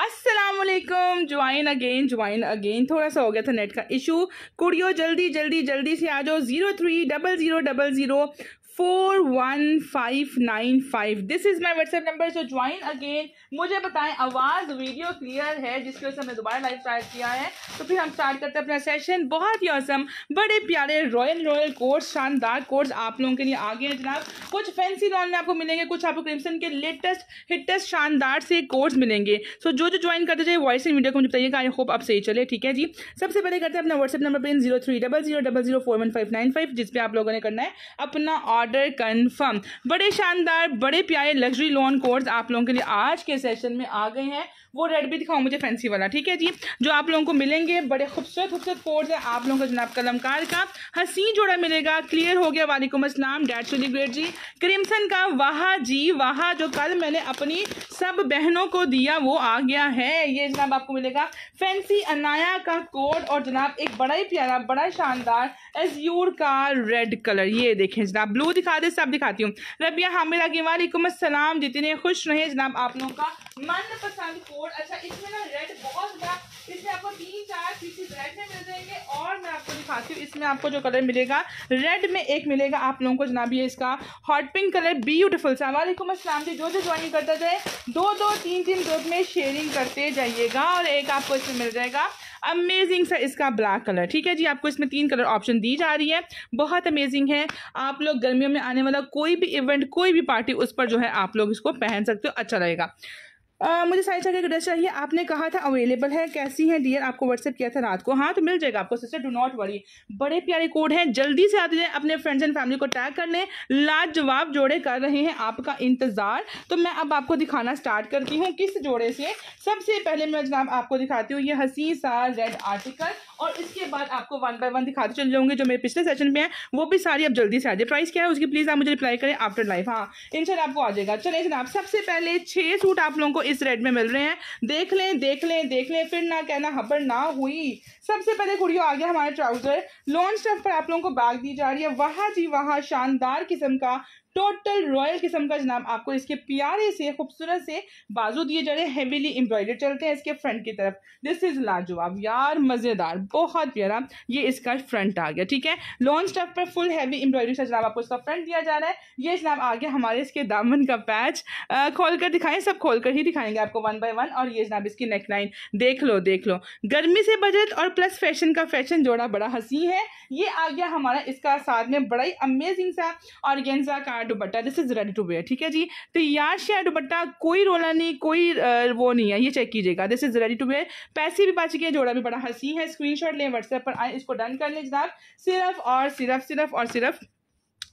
Aslam join again join again थोड़ा सा हो गया था नेट का इशू कुड़ियो जल्दी जल्दी जल्दी से आ जाओ zero three double zero double zero four one five nine five this is my WhatsApp number so join again मुझे बताएं आवाज़ वीडियो क्लियर है जिसकी वजह से हमने दोबारा लाइव स्टार्ट किया है तो फिर हम स्टार्ट करते हैं अपना सेशन बहुत ही औसम बड़े प्यारे रॉयल रॉयल कोर्स शानदार कोर्स आप लोगों के लिए आगे हैं जनाब कुछ फैंसी लॉन में आपको मिलेंगे कुछ आपको क्रिमसन के लेटेस्ट हिटेस्ट शानदार से कोर्स मिलेंगे सो so, जो जो ज्वाइन करते जाए वॉइस एंड वीडियो को मुझे बताइएगा आई होप आप सही चले ठीक है जी सबसे पहले करते हैं अपना व्हाट्सएप नंबर पर zero three double zero double zero four one five nine five जिसपे आप लोगों ने करना है अपना ऑर्डर कंफर्म बड़े शानदार बड़े प्यारे लग्जरी लोन कोर्स आप लोगों के लिए आज के सेशन में आ गए हैं वो रेड भी दिखाऊँ मुझे फैंसी वाला ठीक है जी जो आप लोगों को मिलेंगे बड़े खूबसूरत खूबसूरत कोर्स है आप लोगों को जनाब कलमकार का हसीन जोड़ा मिलेगा क्लियर हो गया वालेकुम असलम डैट सुनी ग्रेट जी क्रिमसन का वाह जी वाह जो कल मैंने अपनी सब बहनों को दिया वो आ गया है ये जनाब आपको मिलेगा फैंसी अनाया का कोट और जनाब एक बड़ा ही प्यारा बड़ा शानदार एजयूर का रेड कलर ये देखें जनाब ब्लू दिखा दे सब दिखाती हूँ रबिया हामिद की वालेकुम असलम जितने खुश रहे जनाब आप लोगों का मनपसंद कोड अच्छा इसमें ना रेड बहुत बड़ा इसमें आपको तीन चार पीसी रेड में मिल जाएंगे और मैं आपको दिखाती हूँ इसमें आपको जो कलर मिलेगा रेड में एक मिलेगा आप लोगों को जनाब ये इसका हॉट पिंक कलर ब्यूटीफुल सलामकुम असलम जी जो जो ज्वाइनिंग करता जाए दो दो तीन तीन ग्रुप में शेयरिंग करते जाइएगा और एक आपको इसमें मिल जाएगा अमेजिंग सा इसका ब्लैक कलर ठीक है जी आपको इसमें तीन कलर ऑप्शन दी जा रही है बहुत अमेजिंग है आप लोग गर्मियों में आने वाला कोई भी इवेंट कोई भी पार्टी उस पर जो है आप लोग इसको पहन सकते हो अच्छा रहेगा आ, मुझे साइज का ड्रेस चाहिए आपने कहा था अवेलेबल है कैसी है डियर आपको व्हाट्सएप किया था रात को हाँ तो मिल जाएगा आपको सिस्टर डो नॉट वरी बड़े प्यारे कोड हैं जल्दी से आते हैं अपने फ्रेंड्स एंड फैमिली को टैग करने लाजवाब जोड़े कर रहे हैं आपका इंतज़ार तो मैं अब आपको दिखाना स्टार्ट करती हूँ किस जोड़े से सबसे पहले मैं जनाब आपको दिखाती हूँ ये हसी सा रेड आर्टिकल और इसके बाद आपको वन बाय वन दिखाते चल जाऊंगी जो मेरे पिछले सेशन में है वो भी सारी अब जल्दी से आ जाए प्राइस क्या है उसकी प्लीज़ आप मुझे रिप्लाई करें आफ्टर लाइफ हाँ इन आपको आ जाएगा चले जनाब सबसे पहले छह सूट आप लोगों को इस रेड में मिल रहे हैं देख लें देख लें देख लें फिर ना कहना हबड़ ना हुई सबसे पहले कुड़ियों आ गया हमारे ट्राउजर लॉन्च स्टफ पर आप लोगों को बैग दी जा रही है वहाँ जी वहाँ शानदार किस्म का टोटल रॉयल किस्म का जनाब आपको इसके प्यारे से खूबसूरत से बाजू दिए जा रहे हैं हेवीली एम्ब्रॉयडर चलते हैं इसके फ्रंट की तरफ दिस इज़ लाजवाब यार मज़ेदार बहुत प्यारा ये इसका फ्रंट आ गया ठीक है लॉन्ग स्टफ पर फुल हैवी एम्ब्रॉयडरी से जनाब आपको इसका फ्रंट दिया जा रहा है ये जनाब आ गया हमारे इसके दामन का पैच खोल कर दिखाएं सब खोल कर ही दिखाएंगे आपको वन बाय वन और ये जनाब इसकी नेक लाइन देख लो देख लो गर्मी से बजट और प्लस फैशन का फैशन जोड़ा बड़ा हंसी है ये आ गया हमारा इसका साथ में बड़ा ही अमेजिंग सा और शाह dupatta this is ready to wear ठीक है जी तो यार शेयर दुपट्टा कोई रोला नहीं कोई वो नहीं है ये चेक कीजिएगा this is ready to wear पैसे भी बच गए जोड़ा भी बड़ा हंसी है स्क्रीन शॉट लें व्हाट्सएप पर आए इसको डन कर लें जनाब सिर्फ और सिर्फ सिर्फ और सिर्फ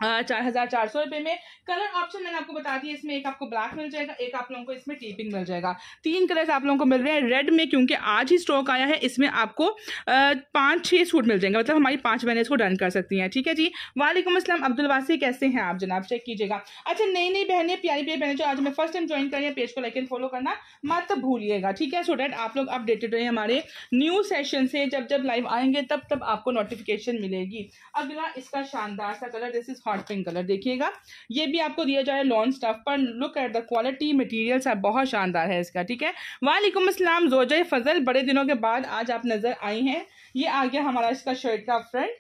चार हज़ार चार सौ में कलर ऑप्शन मैंने आपको बता दिया इसमें एक आपको ब्लैक मिल जाएगा एक आप लोगों को इसमें टीपिंग मिल जाएगा तीन कलर्स आप लोगों को मिल रहे हैं रेड में क्योंकि आज ही स्टॉक आया है इसमें आपको पांच छह सूट मिल जाएंगे मतलब हमारी पांच बहने इसको डन कर सकती हैं ठीक है जी वालेकुम असलम अब्दुल वासी कैसे हैं आप जनाब चेक कीजिएगा अच्छा नई नई बहने प्यारी प्यारी बहने जो आज मैं फर्स्ट टाइम ज्वाइन करी पेज को लाइक एंड फॉलो करना मत भूलिएगा ठीक है सो डेट आप लोग अपडेटेड रहे हमारे न्यू सेशन से जब जब लाइव आएंगे तब तब आपको नोटिफिकेशन मिलेगी अगला इसका शानदार सा colour this is hot pink colour देखिएगा ये भी आपको दिया जाए लॉन्ग स्टफ पर look at the quality materials सब बहुत शानदार है इसका ठीक है वालेकुम असलम जोजा फजल बड़े दिनों के बाद आज आप नज़र आई हैं ये आ गया हमारा इसका शर्ट का फ्रंट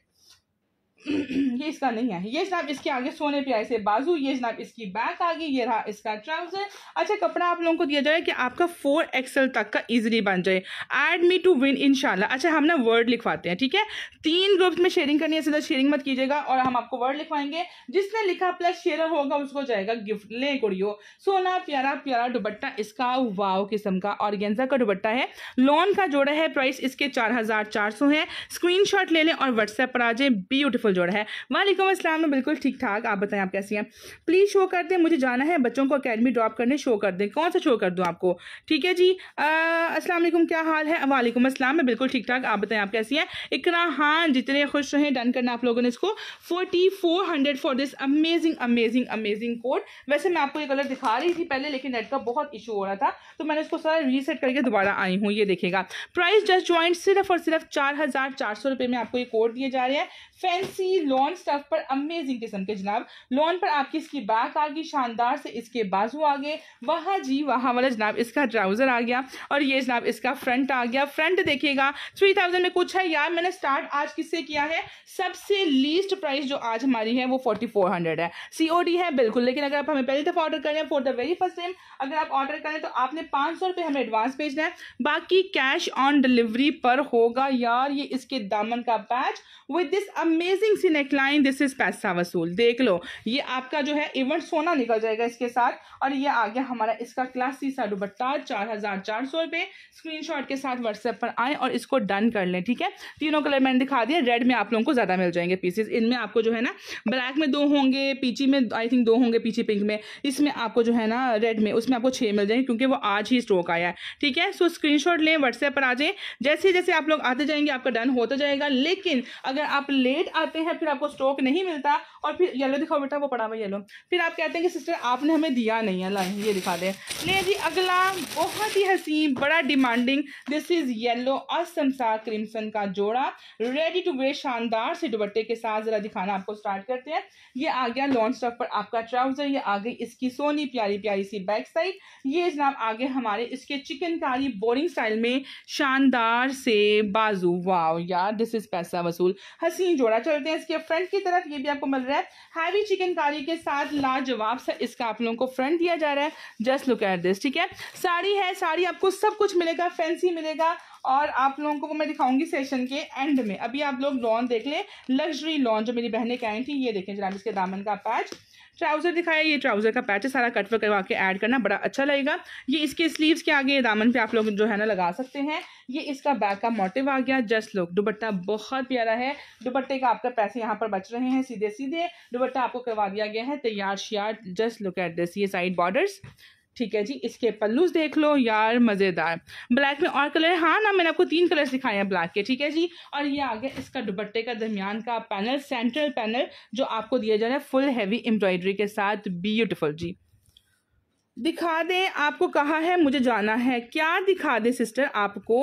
ये इसका नहीं है ये जनाब इसके आगे सोने पे आए से बाजू ये जनाब इसकी बैक आ गई ये रहा इसका ट्राउजर अच्छा कपड़ा आप लोगों को दिया जाए कि आपका फोर एक्सएल तक का इजीली बन जाए ऐड मी टू विन इनशाला अच्छा हम ना वर्ड लिखवाते हैं ठीक है तीन ग्रुप में शेयरिंग करनी है सीधा शेयरिंग मत कीजिएगा और हम आपको वर्ड लिखवाएंगे जिसने लिखा प्लस शेयर होगा उसको जाएगा गिफ्ट ले कुड़ियो सोना प्यारा प्यारा दुबट्टा इसका वाव किस्म का और का दुबट्टा है लोन का जोड़ा है प्राइस इसके चार है स्क्रीन ले लें और व्हाट्सएप पर आ जाए ब्यूटिफुल ब्यूटीफुल जोड़ा है वालेकुम असलम मैं बिल्कुल ठीक ठाक आप बताएं आप कैसी हैं प्लीज़ शो कर दें मुझे जाना है बच्चों को अकेडमी ड्रॉप करने शो कर दें कौन सा शो कर दूँ आपको ठीक है जी असलम क्या हाल है वालेकुम असलम मैं बिल्कुल ठीक ठाक आप बताएं आप कैसी हैं इकरा हाँ जितने खुश रहें डन करना आप लोगों ने इसको forty four hundred for this amazing amazing amazing code वैसे मैं आपको ये कलर दिखा रही थी पहले लेकिन नेट का बहुत इशू हो रहा था तो मैंने इसको सारा रीसेट करके दोबारा आई हूँ ये देखेगा प्राइस जस्ट ज्वाइंट सिर्फ और सिर्फ चार हज़ार चार सौ रुपये में आपको ये कोड दिए जा रहे हैं फैंस सी लॉन स्टफ पर अमेजिंग किस्म के जनाब लॉन पर आपकी इसकी बैक आ गई शानदार से इसके बाजू आ गए वहाँ जी वहाँ वाला जनाब इसका ट्राउज़र आ गया और ये जनाब इसका फ्रंट आ गया फ्रंट देखिएगा थ्री थाउजेंड में कुछ है यार मैंने स्टार्ट आज किससे किया है सबसे लीस्ट प्राइस जो आज हमारी है वो फोर्टी फोर हंड्रेड है सी ओ डी है बिल्कुल लेकिन अगर आप हमें पहली दफ़ा ऑर्डर करें for the very first time अगर आप ऑर्डर करें तो आपने पाँच सौ रुपये हमें एडवांस भेजना है बाकी कैश ऑन डिलीवरी पर होगा यार ये इसके दामन का patch with this amazing earnings in एक्लाइन दिस इज पैसा वसूल देख लो ये आपका जो है इवेंट सोना निकल जाएगा इसके साथ और ये आ गया हमारा इसका क्लास सा दुबट्टा चार हजार चार सौ रुपए स्क्रीन के साथ व्हाट्सएप पर आए और इसको डन कर लें ठीक है तीनों कलर मैंने दिखा दिया रेड में आप लोगों को ज़्यादा मिल जाएंगे पीसेज इनमें आपको जो है ना ब्लैक में दो होंगे पीची में आई थिंक दो होंगे पीछे पिंक में इसमें आपको जो है ना रेड में उसमें आपको छह मिल जाएंगे क्योंकि वो आज ही स्टॉक आया है ठीक है सो स्क्रीनशॉट लें व्हाट्सएप पर आ जाए जैसे जैसे आप लोग आते जाएंगे आपका डन होता जाएगा लेकिन अगर आप लेट आते हैं फिर आपको स्टॉक नहीं मिलता और फिर येलो दिखाओ बेटा वो पड़ा हुआ येलो फिर आप कहते हैं कि सिस्टर आपने हमें दिया नहीं है लाइन ये दिखा दें ले जी अगला बहुत ही हसीन बड़ा डिमांडिंग दिस इज़ येलो और समसार क्रिमसन का जोड़ा रेडी टू वेयर शानदार से दुबट्टे के साथ ज़रा दिखाना आपको स्टार्ट करते हैं ये आ गया लॉन्च स्टॉक पर आपका ट्राउज़र ये आ गई इसकी सोनी प्यारी प्यारी सी बैक साइड ये जनाब आगे हमारे इसके चिकनकारी बोरिंग स्टाइल में शानदार से बाजू वाओ यार दिस इज़ पैसा वसूल हसीन जोड़ा चलते हैं इसके फ्रंट की तरफ ये भी आपको मिल रहा है हैवी चिकन कारी के साथ लाजवाब सा इसका आप लोगों को फ्रंट दिया जा रहा है जस्ट लुक एट दिस ठीक है साड़ी है साड़ी आपको सब कुछ मिलेगा फैंसी मिलेगा और आप लोगों को मैं दिखाऊंगी सेशन के एंड में अभी आप लोग लॉन देख लें लग्जरी लॉन जो मेरी बहनें कह रही थी ये देखें जनाब इसके दामन का पैच ट्राउज़र दिखाया ये ट्राउज़र का पैच है सारा कटवर्क करवा के ऐड करना बड़ा अच्छा लगेगा ये इसके स्लीव्स के आगे दामन पे आप लोग जो है ना लगा सकते हैं ये इसका बैक का मोटिव आ गया जस्ट लुक दुपट्टा बहुत प्यारा है दुपट्टे का आपका पैसे यहाँ पर बच रहे हैं सीधे सीधे दुपट्टा आपको करवा दिया गया है तैयार शियार जस्ट लुक एट दिस ये साइड बॉर्डर्स ठीक है जी इसके पल्लूज देख लो यार मज़ेदार ब्लैक में और कलर हाँ ना मैंने आपको तीन कलर दिखाए हैं ब्लैक के ठीक है जी और ये आ गया इसका दुपट्टे का दरमियान का पैनल सेंट्रल पैनल जो आपको दिया जा रहा है फुल हैवी एम्ब्रॉयडरी के साथ ब्यूटिफुल जी दिखा दे आपको कहा है मुझे जाना है क्या दिखा दे सिस्टर आपको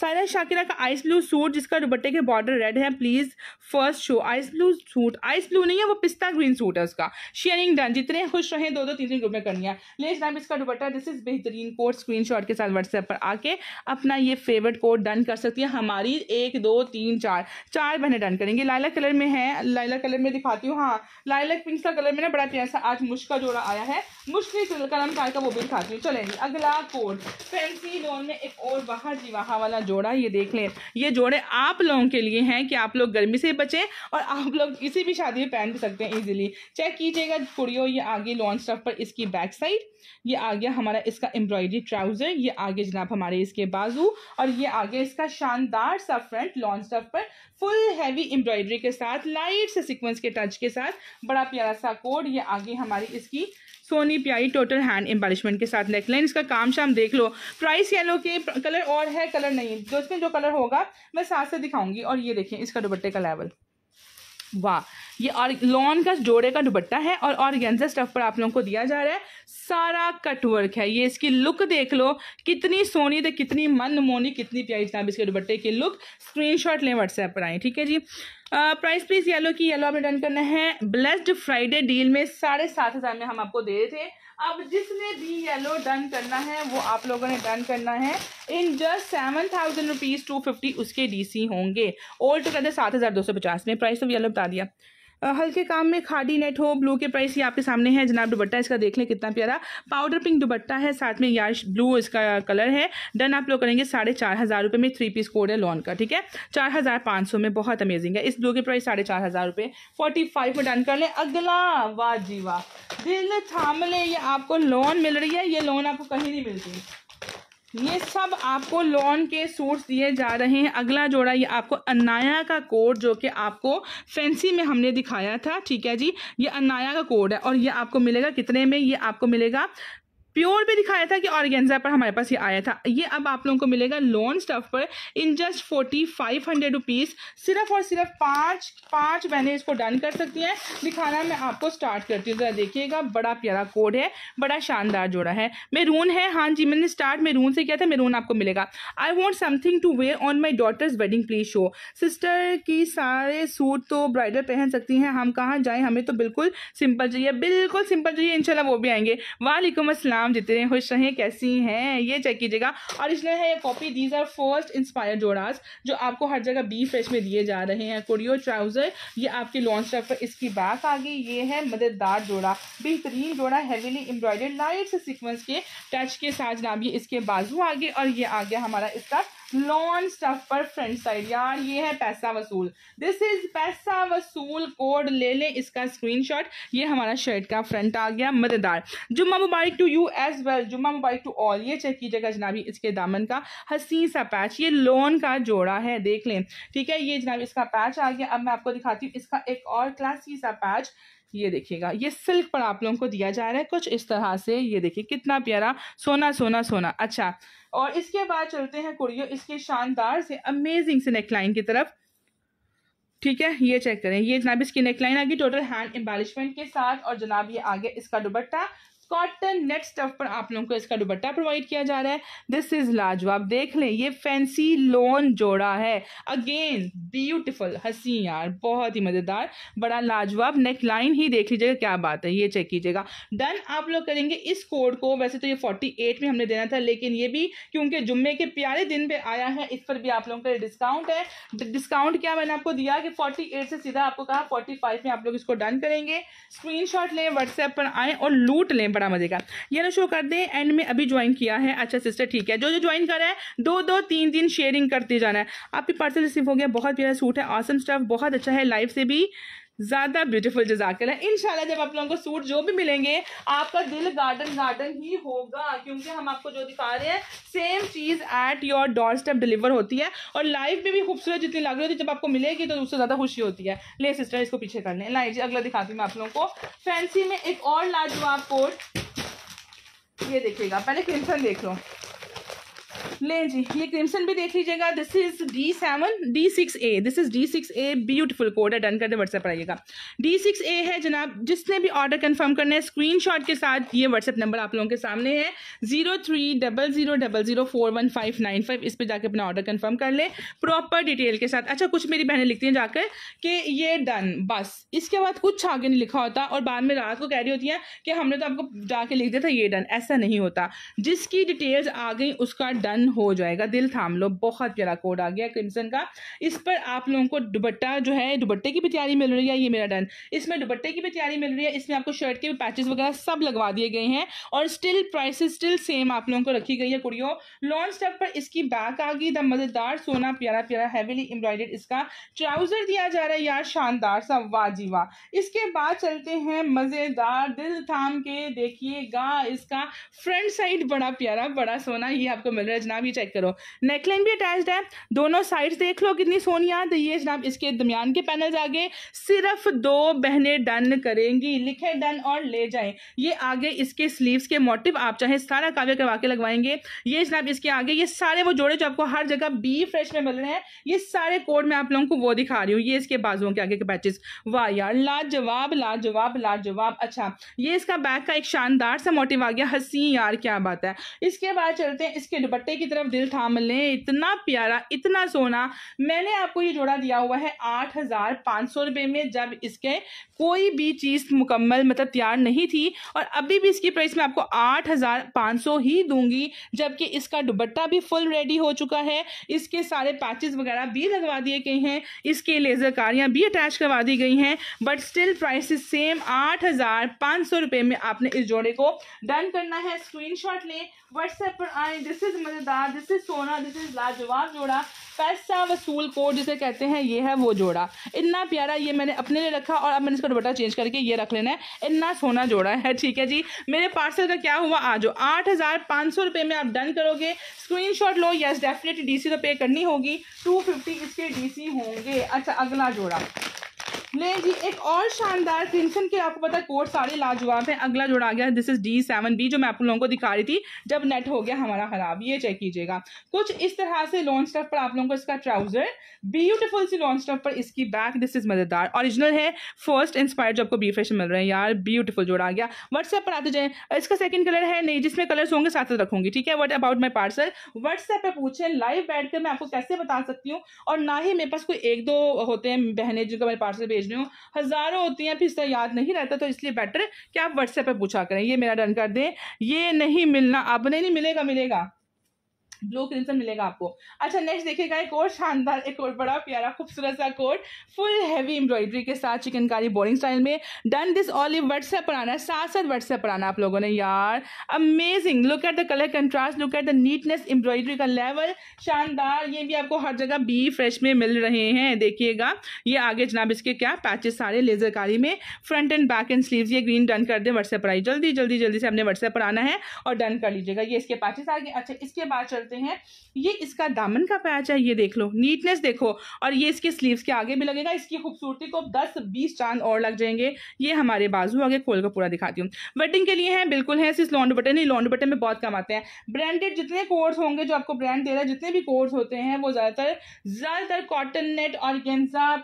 सारा शाकिरा का आइस ब्लू सूट जिसका दुबट्टे के बॉर्डर रेड है please first show ice blue suit ice blue नहीं है वो पिस्ता ग्रीन सूट है उसका शेयरिंग डन जितने खुश रहे दो दो तीन तीन ग्रुप में करनी है लेस नाम इसका दुबट्टा दिस इज बेहतरीन कोड स्क्रीन के साथ व्हाट्सएप पर आके अपना ये फेवरेट कोड डन कर सकती है हमारी एक दो तीन चार चार बहने डन करेंगे लाइला कलर में है लाइला कलर में दिखाती हूँ हाँ लाइला पिंक का कलर में ना बड़ा प्यारा आज मुश्क का जोड़ा आया है मुश्किल का वन पार का वो भी दिखाती हूँ चलेंगे अगला कोड फैंसी लोन में एक और बाहर जीवाहा वाला जोड़ा ये देख लें ये जोड़े आप लोगों के लिए हैं कि आप लोग गर्मी से बचें और आप लोग किसी भी शादी में पहन भी सकते हैं ईजिली चेक कीजिएगा कुड़ियों ये आगे लॉन्च स्टफ पर इसकी बैक साइड ये आ गया हमारा इसका एम्ब्रॉयडरी ट्राउज़र ये आगे जनाब हमारे इसके बाजू और ये आगे इसका शानदार सा फ्रंट लॉन्च स्टफ पर फुल हैवी एम्ब्रॉयडरी के साथ लाइट से सिक्वेंस के टच के साथ बड़ा प्यारा सा कोड ये आगे हमारी इसकी सोनी प्यारी टोटल हैंड एम्बालिशमेंट के साथ नेकलाइन इसका काम शाम देख लो प्राइस येलो के कलर और है कलर नहीं जो इसमें जो कलर होगा मैं साथ से दिखाऊंगी और ये देखिए इसका दुपट्टे का लेवल वाह ये और लॉन का जोड़े का दुपट्टा है और ऑर्गेन्जा स्टफ पर आप लोगों को दिया जा रहा है सारा कटवर्क है ये इसकी लुक देख लो कितनी सोनी तो कितनी मन मोनी कितनी प्यारी था इसके दुपट्टे की लुक स्क्रीनशॉट लें व्हाट्सएप पर आए ठीक है जी प्राइस प्लीज येलो की येलो आपने डन करना है ब्लेस्ड फ्राइडे डील में साढ़े सात हज़ार में हम आपको दे रहे थे अब जिसने भी येलो डन करना है वो आप लोगों ने डन करना है in just seven thousand rupees two fifty उसके डीसी होंगे ऑल टुगेदर सात हज़ार दो सौ पचास में प्राइस ऑफ येलो बता दिया हल्के काम में खाडी नेट हो ब्लू के प्राइस ये आपके सामने है जनाब दुबट्टा इसका देख लें कितना प्यारा पाउडर पिंक दुबट्टा है साथ में यार ब्लू इसका कलर है डन आप लोग करेंगे साढ़े चार हज़ार रुपये में थ्री पीस कोड है लॉन का ठीक है चार हज़ार पाँच सौ में बहुत अमेजिंग है इस ब्लू के प्राइस साढ़े चार हज़ार रुपये फोर्टी फाइव में डन कर लें अगला वाह जी वाह दिल थाम लें ये आपको लोन मिल रही है ये लोन आपको कहीं नहीं मिलती ये सब आपको लॉन के सूट्स दिए जा रहे हैं अगला जोड़ा ये आपको अनाया का कोड जो कि आपको फैंसी में हमने दिखाया था ठीक है जी ये अन्नाया का कोड है और ये आपको मिलेगा कितने में ये आपको मिलेगा प्योर पे दिखाया था कि ऑर्गेंजा पर हमारे पास ये आया था ये अब आप लोगों को मिलेगा लोन स्टफ पर in just forty five hundred rupees सिर्फ और सिर्फ पाँच पाँच बहनें इसको डन कर सकती हैं दिखाना मैं आपको स्टार्ट करती हूँ ज़रा देखिएगा बड़ा प्यारा कोड है बड़ा शानदार जोड़ा है मेरून है हाँ जी मैंने स्टार्ट मेरून से किया था मेरून आपको मिलेगा I want something to wear on my daughter's wedding please show sister की सारे सूट तो ब्राइडल पहन सकती हैं हम कहाँ जाएँ हमें तो बिल्कुल सिंपल चाहिए बिल्कुल सिंपल चाहिए इनशाला वो भी आएंगे वालेकुम असलम तमाम जितने खुश रहें कैसी हैं ये चेक कीजिएगा और इसलिए है ये copy these are first inspire जोड़ास जो आपको हर जगह बी फ्रेश में दिए जा रहे हैं कोडियो ट्राउज़र ये आपके लॉन्च टफ पर इसकी बात आ गई ये है मददार जोड़ा बेहतरीन जोड़ा हैवीली एम्ब्रॉयडर्ड लाइट सिक्वेंस के टच के साथ जनाब ये इसके बाजू आ गए और ये आ गया हमारा इसका लॉन स्टफ पर फ्रंट साइड यार ये है पैसा वसूल दिस इज पैसा वसूल कोड ले ले इसका स्क्रीनशॉट ये हमारा शर्ट का फ्रंट आ गया मददार जुम्मा मुबारक टू यू एज वेल जुम्मा मुबारक टू ऑल ये चेक कीजिएगा जनाबी इसके दामन का हसी सा पैच ये लोन का जोड़ा है देख लें ठीक है ये जनाबी इसका पैच आ गया अब मैं आपको दिखाती हूँ इसका एक और क्लासी सा पैच ये देखिएगा ये सिल्क पर आप लोगों को दिया जा रहा है कुछ इस तरह से ये देखिए कितना प्यारा सोना सोना सोना अच्छा और इसके बाद चलते हैं कुड़ियों इसके शानदार से अमेजिंग से नेकलाइन की तरफ ठीक है ये चेक करें ये जनाब इसकी नेकलाइन आ गई टोटल हैंड एम्बेलिशमेंट के साथ और जनाब ये आगे इसका दुबट्टा कॉटन नेट स्टफ पर आप लोगों को इसका दुबट्टा प्रोवाइड किया जा रहा है दिस इज लाजवाब देख लें ये फैंसी लोन जोड़ा है अगेन ब्यूटिफुल हसी यार बहुत ही मज़ेदार बड़ा लाजवाब नेक लाइन ही देख लीजिएगा क्या बात है ये चेक कीजिएगा डन आप लोग करेंगे इस कोड को वैसे तो ये फोर्टी एट में हमने देना था लेकिन ये भी क्योंकि जुम्मे के प्यारे दिन पे आया है इस पर भी आप लोगों का डिस्काउंट है डिस्काउंट क्या मैंने आपको दिया कि फोर्टी एट से सीधा आपको कहा फोर्टी फाइव में आप लोग इसको डन करेंगे स्क्रीन शॉट लें व्हाट्सएप पर आए और लूट लें बड़ा मजे का ये ना शो कर दें एंड में अभी ज्वाइन किया है अच्छा सिस्टर ठीक है जो जो ज्वाइन करा है दो दो तीन तीन शेयरिंग करते जाना है आपकी पार्सल रिसीव हो गया बहुत प्यारा सूट है ऑसम स्टफ बहुत अच्छा है लाइफ से भी ज़्यादा ब्यूटीफुल जजाकल है इनशाला जब आप लोगों को सूट जो भी मिलेंगे आपका दिल गार्डन गार्डन ही होगा क्योंकि हम आपको जो दिखा रहे हैं सेम चीज़ at your door step deliver होती है और लाइफ में भी खूबसूरत जितनी लग रही होती है जब आपको मिलेगी तो उससे ज़्यादा खुशी होती है ले सिस्टर इसको पीछे कर लें जी अगला दिखाती हूँ मैं आप लोगों को फैंसी में एक और लाजवाब कोट ये देखिएगा पहले क्रिमसन देख लो ले जी ये क्रिम्सन भी देख लीजिएगा this is D seven D six A this is D six A beautiful code है डन कर दे व्हाट्सएप पर आइएगा डी सिक्स ए है जनाब जिसने भी ऑर्डर कंफर्म करना है स्क्रीनशॉट के साथ ये व्हाट्सएप नंबर आप लोगों के सामने है zero three double zero double zero four one five nine five इस पर जाकर अपना ऑर्डर कन्फर्म कर ले प्रॉपर डिटेल के साथ अच्छा कुछ मेरी बहनें लिखती हैं जाकर कि ये डन बस इसके बाद कुछ आगे नहीं लिखा होता और बाद में रात को कह रही होती हैं कि हमने तो आपको जाके लिख दिया था ये डन ऐसा नहीं होता जिसकी डिटेल्स आ गई उसका डन डन हो जाएगा दिल थाम लो बहुत प्यारा कोड आ गया क्रिमसन का इस पर आप लोगों को दुबट्टा जो है दुबट्टे की भी तैयारी मिल रही है ये मेरा डन इसमें दुबट्टे की भी तैयारी मिल रही है इसमें आपको शर्ट के भी पैचेस वगैरह सब लगवा दिए गए हैं और स्टिल प्राइस स्टिल सेम आप लोगों को रखी गई है कुड़ियों लॉन्ग स्टेप पर इसकी बैक आ गई द मज़ेदार सोना प्यारा प्यारा हैवीली एम्ब्रॉयडेड इसका ट्राउज़र दिया जा रहा है यार शानदार सा वाह जी वाह इसके बाद चलते हैं मज़ेदार दिल थाम के देखिएगा इसका फ्रंट साइड बड़ा प्यारा बड़ा सोना ये आपको मिल रहा है जनाब ये चेक करो नेकलाइन भी अटैच्ड है दोनों साइड्स देख लो कितनी सोनिया तो ये जनाब इसके दरमियान के पैनल आगे सिर्फ दो बहने डन करेंगी लिखे डन और ले जाए ये आगे इसके स्लीव के मोटिव आप चाहे सारा काव्य करवा के लगवाएंगे ये जनाब इसके आगे ये सारे वो जोड़े जो आपको हर जगह बी फ्रेश में मिल रहे हैं ये सारे कोड में आप लोगों को वो दिखा रही हूँ ये इसके बाजुओं के आगे के पैचेस वाह यार लाजवाब लाजवाब लाजवाब अच्छा ये इसका बैग का एक शानदार सा मोटिव आ गया हसी यार क्या बात है इसके बाद चलते हैं इसके दुपट्टे की तरफ दिल थाम लें इतना प्यारा इतना सोना मैंने आपको ये जोड़ा दिया हुआ है आठ हज़ार पाँच सौ रुपये में जब इसके कोई भी चीज़ मुकम्मल मतलब तैयार नहीं थी और अभी भी इसकी प्राइस मैं आपको आठ हज़ार पाँच सौ ही दूंगी जबकि इसका दुबट्टा भी फुल रेडी हो चुका है इसके सारे पैचेज वगैरह भी लगवा दिए गए हैं इसके लेज़र कारियाँ भी अटैच करवा दी गई हैं बट स्टिल प्राइस सेम आठ हज़ार पाँच सौ रुपये में आपने इस जोड़े को डन करना है स्क्रीन शॉट लें व्हाट्सएप पर आए दिस इज़ मजेदार मजेदार दिस इज सोना दिस इज लाजवाब जोड़ा पैसा वसूल कोड जिसे कहते हैं ये है वो जोड़ा इतना प्यारा ये मैंने अपने लिए रखा और अब मैंने इसका दुपट्टा चेंज करके ये रख लेना है इतना सोना जोड़ा है ठीक है जी मेरे पार्सल का क्या हुआ आज आठ हज़ार पाँच सौ रुपये में आप डन करोगे स्क्रीनशॉट लो यस डेफिनेटली डीसी तो पे करनी होगी टू फिफ्टी इसके डी होंगे अच्छा अगला जोड़ा ले जी एक और शानदार क्रिमसन के आपको पता है कोट सारे लाजवाब है अगला जोड़ा गया this is D seven B जो मैं आप लोगों को दिखा रही थी जब नेट हो गया हमारा खराब ये चेक कीजिएगा कुछ इस तरह से लॉन्ग स्टफ पर आप लोगों को इसका ट्राउजर ब्यूटीफुल सी लॉन्ग स्टफ पर इसकी बैक दिस इज मजेदार ऑरिजिनल है फर्स्ट इंस्पायर जो आपको बी फ्रेश मिल रहे हैं यार ब्यूटीफुल जोड़ा गया व्हाट्सएप पर आते जाए इसका सेकंड कलर है नहीं जिसमें कलर्स होंगे साथ साथ रखूंगी ठीक है what about my parcel WhatsApp पर पूछे लाइव बैठ मैं आपको कैसे बता सकती हूँ और ना ही मेरे पास कोई एक दो होते हैं बहने जिनका मेरे पार्सल भेज रही हूँ हज़ारों होती हैं फिर इसका याद नहीं रहता तो इसलिए बेटर कि आप व्हाट्सएप पर पूछा करें ये मेरा डन कर दें ये नहीं मिलना आपने नहीं मिलेगा मिलेगा ब्लू से मिलेगा आपको अच्छा नेक्स्ट देखिएगा एक और शानदार एक और बड़ा प्यारा खूबसूरत सा कोट फुल हैवी एम्ब्रॉयडरी के साथ चिकनकारी बोरिंग स्टाइल में डन दिस ऑलिव व्हाट्सएप पर आना है साथ साथ व्हाट्सएप पर आना आप लोगों ने यार amazing look at the colour contrast look at the neatness embroidery का लेवल शानदार ये भी आपको हर जगह बी फ्रेश में मिल रहे हैं देखिएगा ये आगे जनाब इसके क्या पैचेस सारे लेजरकारी में front and back and sleeve ये ग्रीन डन कर दें व्हाट्सएप पर आई जल्दी जल्दी जल्दी से हमने व्हाट्सएप पर आना है और डन कर लीजिएगा ये इसके पैचेस आगे अच्छा इसके बाद चल करते हैं ये इसका दामन का पैच है ये देख लो नीटनेस देखो और ये इसके स्लीव्स के आगे भी लगेगा इसकी खूबसूरती को दस बीस चांद और लग जाएंगे ये हमारे बाजू आगे खोल कर पूरा दिखाती हूँ वेडिंग के लिए हैं बिल्कुल है सिर्फ लॉन्ड बटन ही लॉन्ड बटन में बहुत कम आते हैं ब्रांडेड जितने कोर्स होंगे जो आपको ब्रांड दे रहा है जितने भी कोर्स होते हैं वो ज़्यादातर ज़्यादातर कॉटन नेट और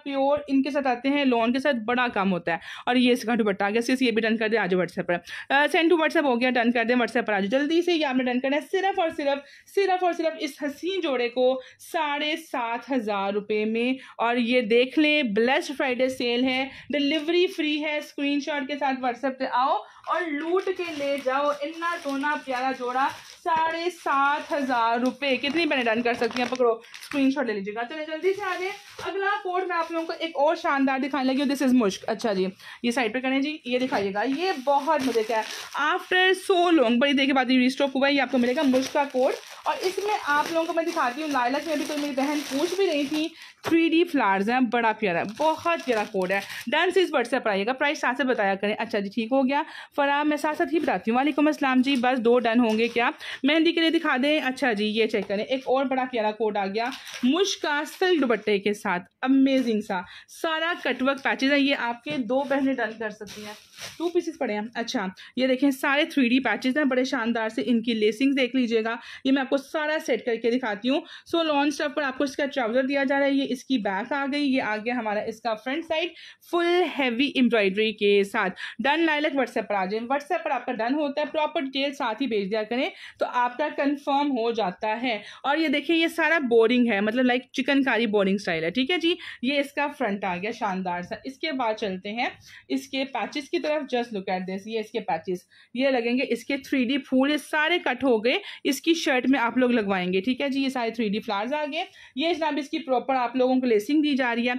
प्योर इनके साथ आते हैं लॉन्ड के साथ बड़ा काम होता है और ये इसका दुपट्टा आ गया सिर्फ ये भी डन कर दें आज व्हाट्सएप पर सेंड टू व्हाट्सएप हो गया डन कर दें व्हाट्सएप पर आज जल्दी से ये आपने डन करना है सिर्फ और सिर्फ सिर्फ सिर्फ और सिर्फ इस हसीन जोड़े को साढ़े सात हज़ार रुपये में और ये देख लें ब्लेस्ड फ्राइडे सेल है डिलीवरी फ्री है स्क्रीनशॉट के साथ व्हाट्सएप पे आओ और लूट के ले जाओ इतना सोना प्यारा जोड़ा साढ़े सात हजार रुपये कितनी मैंने डन कर सकती हैं पकड़ो स्क्रीनशॉट ले लीजिएगा चले जल्दी से आगे अगला कोड मैं आप लोगों को एक और शानदार दिखाने लगी हूँ दिस इज़ मुश्क अच्छा जी ये साइड पे करें जी ये दिखाइएगा ये बहुत मजे का है आफ्टर सो लॉन्ग बड़ी देर के बाद ये रिस्टॉप हुआ ये आपको मिलेगा मुश्क का कोड और इसमें आप लोगों को मैं दिखाती हूँ लाइलक में भी कोई तो मेरी बहन पूछ भी रही थी थ्री डी फ्लावर्स हैं बड़ा प्यारा है बहुत प्यारा कोड है डन से इस व्हाट्सएप पर आइएगा प्राइस साथ से बताया करें अच्छा जी ठीक हो गया फरा मैं साथ साथ ही बताती हूँ वालेकुम असलम जी बस दो डन होंगे क्या मेहंदी के लिए दिखा दें अच्छा जी ये चेक करें एक और बड़ा प्यारा कोड आ गया मुश्का सिल्क दुपट्टे के साथ अमेजिंग सा सारा कटवर्क पैचेज है ये आपके दो बहनें डन कर सकती हैं टू पीसेस पड़े हैं अच्छा ये देखें सारे थ्री डी पैचेज हैं बड़े शानदार से इनकी लेसिंग देख लीजिएगा ये मैं आपको सारा सेट करके दिखाती हूँ सो लॉन्च स्टॉप पर आपको इसका ट्राउजर दिया जा रहा है ये इसकी बैक आ गई ये आ गया हमारा इसका front side full heavy embroidery के साथ डन लाइलक व्हाट्सएप पर आ जाए व्हाट्सएप पर आपका डन होता है प्रॉपर डिटेल साथ ही भेज दिया करें तो तो आपका कंफर्म हो जाता है और ये देखिए ये सारा बोरिंग है मतलब लाइक चिकनकारी बोरिंग स्टाइल है ठीक है जी ये इसका फ्रंट आ गया शानदार सा इसके बाद चलते हैं इसके पैचेस की तरफ जस्ट लुक एट दिस ये इसके पैचेस ये लगेंगे इसके थ्री फूल ये सारे कट हो गए इसकी शर्ट में आप लोग लगवाएंगे ठीक है जी ये सारे थ्री फ्लावर्स आ गए ये जनाब इसकी प्रॉपर आप लोगों को लेसिंग दी जा रही है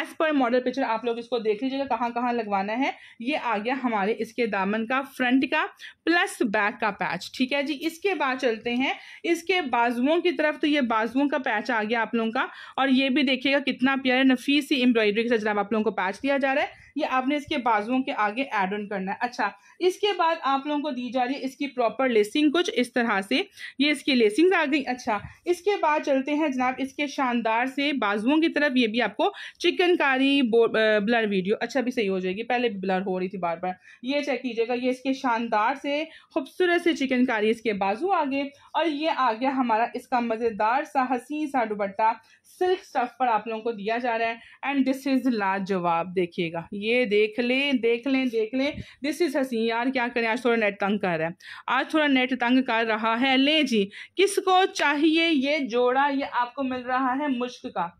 एज पर मॉडल पिक्चर आप लोग इसको देख लीजिएगा कहाँ कहाँ लगवाना है ये आ गया हमारे इसके दामन का फ्रंट का प्लस बैक का पैच ठीक है जी इसके इसके बाद चलते हैं इसके बाजुओं की तरफ तो ये बाजुओं का पैच आ गया आप लोगों का और ये भी देखिएगा कितना प्यारा नफीस सी एम्ब्रॉयडरी के साथ जनाब आप लोगों को पैच दिया जा रहा है ये आपने इसके बाजुओं के आगे एड ऑन करना है अच्छा इसके बाद आप लोगों को दी जा रही है इसकी प्रॉपर लेसिंग कुछ इस तरह से ये इसकी लेसिंग आ गई अच्छा इसके बाद चलते हैं जनाब इसके शानदार से बाजुओं की तरफ ये भी आपको चिकनकारी ब्लर वीडियो अच्छा भी सही हो जाएगी पहले भी ब्लर हो रही थी बार बार ये चेक कीजिएगा ये इसके शानदार से खूबसूरत से चिकनकारी इसके बाजू आ गए और ये आ गया हमारा इसका मज़ेदार सा हसी सा दुबट्टा सिल्क स्टफ पर आप लोगों को दिया जा रहा है एंड दिस इज़ लाजवाब देखिएगा ये ये देख लें देख लें देख लें दिस इज़ हसीन यार क्या करें आज थोड़ा नेट तंग कर रहा है आज थोड़ा नेट तंग कर रहा है ले जी किसको चाहिए ये जोड़ा ये आपको मिल रहा है मुश्क का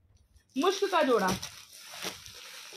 मुश्क का जोड़ा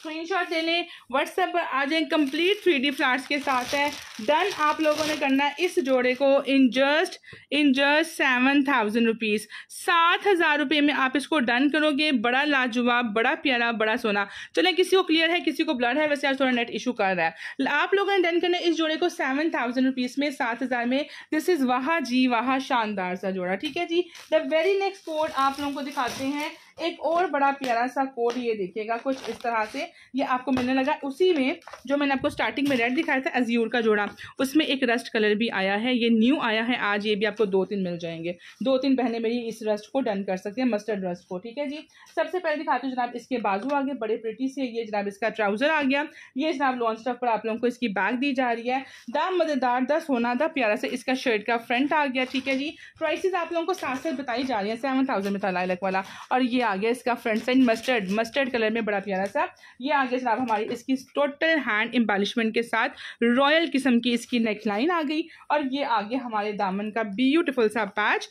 स्क्रीनशॉट ले लें व्हाट्सएप पर आ जाएं कंप्लीट थ्री डी फ्लैट्स के साथ है डन आप लोगों ने करना है इस जोड़े को in just in just seven thousand rupees सात हज़ार रुपये में आप इसको डन करोगे बड़ा लाजवाब बड़ा प्यारा बड़ा सोना चलें किसी को क्लियर है किसी को ब्लड है वैसे आज थोड़ा नेट इशू कर रहा है आप लोगों ने डन करना है इस जोड़े को सेवन थाउजेंड रुपीज़ में सात हज़ार में दिस इज़ वाह जी वाह शानदार सा जोड़ा ठीक है जी द वेरी नेक्स्ट कोड आप लोगों को दिखाते हैं एक और बड़ा प्यारा सा कोड ये देखिएगा कुछ इस तरह से ये आपको मिलने लगा उसी में जो मैंने आपको स्टार्टिंग में रेड दिखाया था एज्यूर का जोड़ा उसमें एक रस्ट कलर भी आया है ये न्यू आया है आज ये भी आपको दो तीन मिल जाएंगे दो तीन बहनें मेरी इस रस्ट को डन कर सकती हैं मस्टर्ड रस्ट को ठीक है जी सबसे पहले दिखाती हूँ जनाब इसके बाजू आ गए बड़े प्रिटी से ये जनाब इसका ट्राउज़र आ गया ये जनाब लॉन्च स्टफ पर आप लोगों को इसकी बैग दी जा रही है दाम मज़ेदार दा सोना दा प्यारा से इसका शर्ट का फ्रंट आ गया ठीक है जी प्राइसेस आप लोगों को साथ साथ बताई जा रही है सेवन थाउजेंड में था लाइलक वाला और ये ये आ गया इसका front side mustard mustard colour में बड़ा प्यारा सा ये आ गया जनाब हमारी इसकी टोटल हैंड एम्बालिशमेंट के साथ रॉयल किस्म की इसकी नेक लाइन आ गई और ये आ गया हमारे दामन का ब्यूटिफुल सा पैच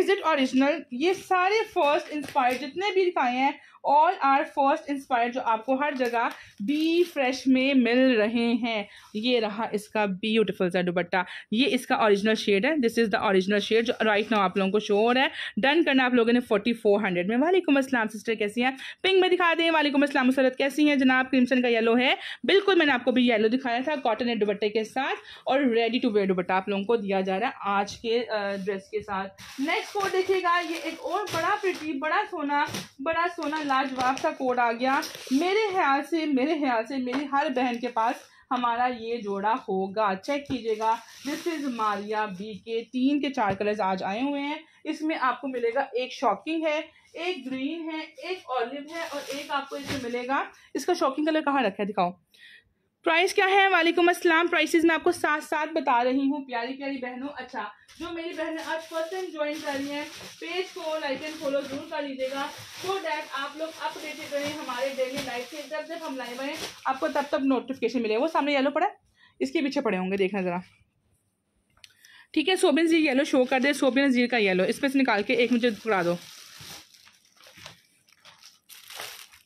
इज़ इट ऑरिजिनल ये सारे फर्स्ट इंस्पायर जितने भी दिखाए हैं ऑल आर फर्स्ट इंस्पायर जो आपको हर जगह बी फ्रेश में मिल रहे हैं ये रहा इसका ब्यूटीफुल सा दुबट्टा ये इसका ओरिजिनल शेड है this is the original shade जो राइट नाउ आप लोगों को शो हो रहा है डन करना आप लोगों ने फोर्टी फोर हंड्रेड में वालेकुम असलम सिस्टर कैसी हैं पिंक में दिखा दें वालेकुम असलम सरत कैसी हैं जनाब क्रिमसन का येलो है बिल्कुल मैंने आपको भी येलो दिखाया था कॉटन है दुबट्टे के साथ और रेडी टू वेयर दुबट्टा आप लोगों को दिया जा रहा है आज के ड्रेस के साथ नेक्स्ट कोड देखिएगा ये एक और बड़ा प्रिटी बड़ा सोना बड़ा सोना लाजवाब सा कोड आ गया मेरे ख्याल से मेरे ख्याल से मेरी हर बहन के पास हमारा ये जोड़ा होगा चेक कीजिएगा दिस इज़ मारिया बी के तीन के चार कलर्स आज आए हुए हैं इसमें आपको मिलेगा एक शॉकिंग है एक ग्रीन है एक ऑलिव है और एक आपको इसमें मिलेगा इसका शॉकिंग कलर कहाँ रखा है दिखाओ प्राइस क्या है वालेकुम अस्सलाम प्राइसेस मैं आपको साथ साथ बता रही हूँ प्यारी प्यारी बहनों अच्छा जो मेरी बहन आज फर्स्ट टाइम ज्वाइन कर रही हैं पेज को लाइक एंड फॉलो जरूर कर लीजिएगा सो डैट आप लोग अपडेटेड रहें हमारे डेली लाइफ से जब जब हम लाइव आए आपको तब तब नोटिफिकेशन मिले वो सामने येलो पड़ा इसके पीछे पड़े होंगे देखना ज़रा ठीक है सोबिन जी येलो शो कर दे सोबिन जी का येलो इसमें से निकाल के एक मुझे पकड़ा दो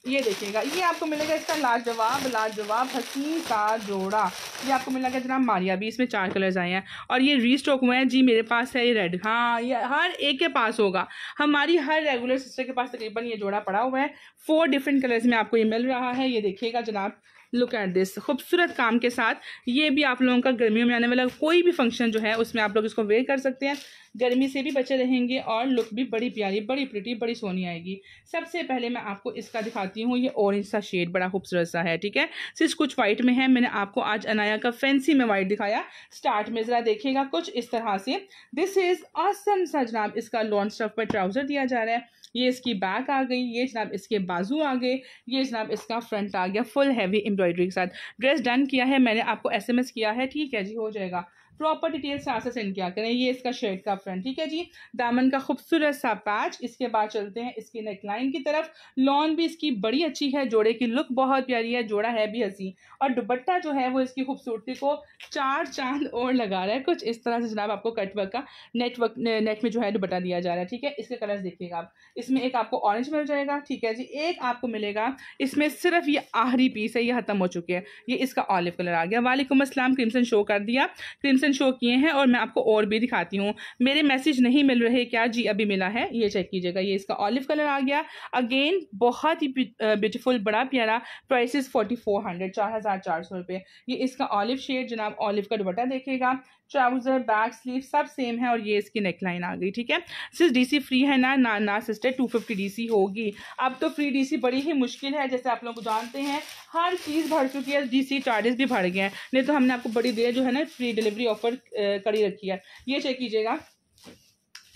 ये देखिएगा ये आपको मिलेगा इसका लाजवाब लाजवाब हसी का जोड़ा ये आपको मिलेगा जनाब मारिया भी इसमें चार कलर्स आए हैं और ये री स्टॉक हुए हैं जी मेरे पास है ये रेड हाँ ये हर एक के पास होगा हमारी हर रेगुलर सिस्टर के पास तकरीबन ये जोड़ा पड़ा हुआ है फोर डिफरेंट कलर्स में आपको ये मिल रहा है ये देखिएगा जनाब लुक एट दिस खूबसूरत काम के साथ ये भी आप लोगों का गर्मियों में आने वाला कोई भी फंक्शन जो है उसमें आप लोग इसको वेयर कर सकते हैं गर्मी से भी बचे रहेंगे और लुक भी बड़ी प्यारी बड़ी प्रिटी बड़ी सोनी आएगी सबसे पहले मैं आपको इसका दिखाती हूँ ये ऑरेंज सा शेड बड़ा खूबसूरत सा है ठीक है सिर्फ कुछ वाइट में है मैंने आपको आज अनाया का फैंसी में वाइट दिखाया स्टार्ट में ज़रा देखिएगा कुछ इस तरह से दिस इज़ आसम सा जनाब इसका लॉन्ग स्टफ पर ट्राउज़र दिया जा रहा है ये इसकी बैक आ गई ये जनाब इसके बाजू आ गए ये जनाब इसका फ्रंट आ गया फुल हैवी एम्ब्रॉयडरी के साथ ड्रेस डन किया है मैंने आपको एसएमएस किया है ठीक है जी हो जाएगा प्रॉपर यहाँ से सेंड किया करें ये इसका शर्ट का फ्रंट ठीक है जी दामन का खूबसूरत सा पैच इसके बाद चलते हैं इसकी नेकलाइन की तरफ लॉन भी इसकी बड़ी अच्छी है जोड़े की लुक बहुत प्यारी है जोड़ा है भी हसी और दुपट्टा जो है वो इसकी खूबसूरती को चार चांद और लगा रहा है कुछ इस तरह से जनाब आपको कटवर्क का नेटवर्क नेट में जो है दुपट्टा दिया जा रहा है ठीक है इसके कलर्स देखिएगा आप इसमें एक आपको ऑरेंज मिल जाएगा ठीक है जी एक आपको मिलेगा इसमें सिर्फ ये आखिरी पीस है ये खत्म हो चुके है ये इसका ऑलिव कलर आ गया वालेकुम असलम क्रिमसन शो कर दिया क्रिमसन ऑप्शन शो किए हैं और मैं आपको और भी दिखाती हूँ मेरे मैसेज नहीं मिल रहे क्या जी अभी मिला है ये चेक कीजिएगा ये इसका ऑलिव कलर आ गया अगेन बहुत ही ब्यूटीफुल बड़ा प्यारा प्राइस फोर्टी फोर हंड्रेड चार हज़ार चार सौ रुपये ये इसका ऑलिव शेड जनाब ऑलिव का दुबटा देखेगा ट्राउजर बैक स्लीव सब सेम है और ये इसकी नेकलाइन आ गई ठीक है सिर्फ डीसी फ्री है ना ना ना सिस्टर टू फिफ्टी सी होगी अब तो फ्री डीसी बड़ी ही मुश्किल है जैसे आप लोग जानते हैं हर चीज़ भर चुकी है डीसी चार्जेस भी भर गए हैं नहीं तो हमने आपको बड़ी देर जो है ना फ्री डिलीवरी ऑफर करी रखी है ये चेक कीजिएगा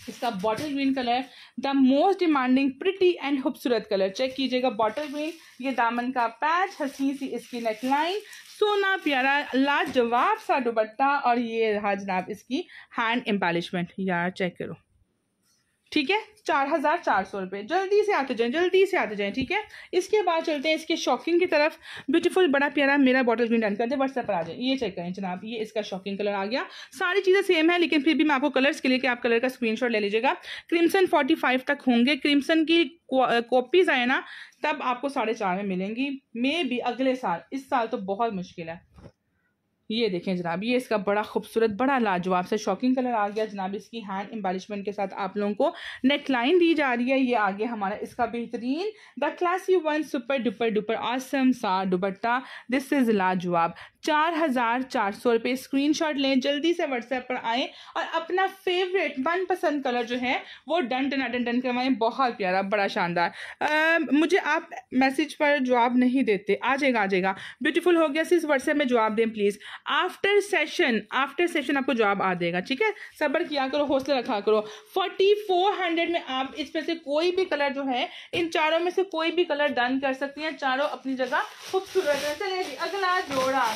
इसका bottle green colour the most demanding pretty and खूबसूरत कलर चेक कीजिएगा बॉटल ग्रीन ये दामन का पैच हसी सी इसकी नेकलाइन सोना प्यारा लाजवाब सा दुपट्टा और ये रहा जनाब इसकी हैंड एम्पालिशमेंट यार चेक करो ठीक है चार हजार चार सौ रुपये जल्दी से आते जाएं जल्दी से आते जाएं ठीक है इसके बाद चलते हैं इसके शॉकिंग की तरफ ब्यूटीफुल बड़ा प्यारा मेरा बॉटल ग्रीन डन कर दे व्हाट्सएप पर आ जाए ये चेक करें जनाब ये इसका शॉकिंग कलर आ गया सारी चीज़ें सेम है लेकिन फिर भी मैं आपको कलर्स के लिए कि आप कलर का स्क्रीन ले लीजिएगा क्रिमसन फोर्टी फाइव तक होंगे क्रिमसन की कॉपीज़ आए ना तब आपको साढ़े चार में मिलेंगी मे भी अगले साल इस साल तो बहुत मुश्किल है ये देखें जनाब ये इसका बड़ा खूबसूरत बड़ा लाजवाब सा शॉकिंग कलर आ गया जनाब इसकी हैंड एम्बालिशमेंट के साथ आप लोगों को नेक लाइन दी जा रही है ये आगे हमारा इसका बेहतरीन the classy one super duper duper awesome सा दुबट्टा दिस इज़ लाजवाब चार हज़ार चार सौ रुपये स्क्रीन शॉट लें जल्दी से व्हाट्सएप पर आएँ और अपना फेवरेट मनपसंद कलर जो है वो डन डन डन डन करवाएं बहुत प्यारा बड़ा शानदार मुझे आप मैसेज पर जवाब नहीं देते आ जाएगा आ जाएगा ब्यूटीफुल हो गया सिर्फ व्हाट्सएप में जवाब दें please after session after session आपको जवाब आ देगा ठीक है सबर किया करो हौसला रखा करो फोर्टी फोर हंड्रेड में आप इसमें से कोई भी कलर जो है इन चारों में से कोई भी कलर डन कर सकती हैं चारों अपनी जगह खूबसूरत है चलिए जी अगला जोड़ा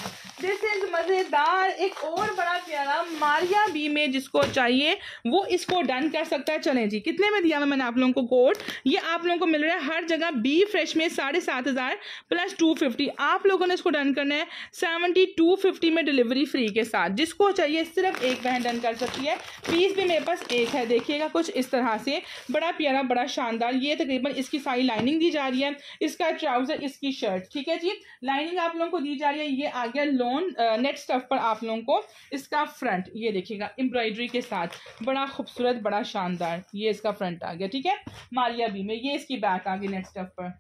दिस इज मज़ेदार एक और बड़ा प्यारा मारिया बी में जिसको चाहिए वो इसको डन कर सकता है चले जी कितने में दिया हुआ मैंने आप लोगों को कोड ये आप लोगों को मिल रहा है हर जगह बी फ्रेश में साढ़े सात हज़ार प्लस टू फिफ्टी आप लोगों ने इसको डन करना है सेवनटी टू फिफ्टी फिफ्टी में डिलीवरी फ्री के साथ जिसको चाहिए सिर्फ एक बहन डन कर सकती है पीस भी मेरे पास एक है देखिएगा कुछ इस तरह से बड़ा प्यारा बड़ा शानदार ये तकरीबन इसकी सारी लाइनिंग दी जा रही है इसका ट्राउज़र इसकी शर्ट ठीक है जी लाइनिंग आप लोगों को दी जा रही है ये आ गया लोन नेट स्टफ पर आप लोगों को इसका फ्रंट ये देखिएगा एम्ब्रॉयडरी के साथ बड़ा खूबसूरत बड़ा शानदार ये इसका फ्रंट आ गया ठीक है मालिया भी में ये इसकी बैक आ गई नेट स्टफ पर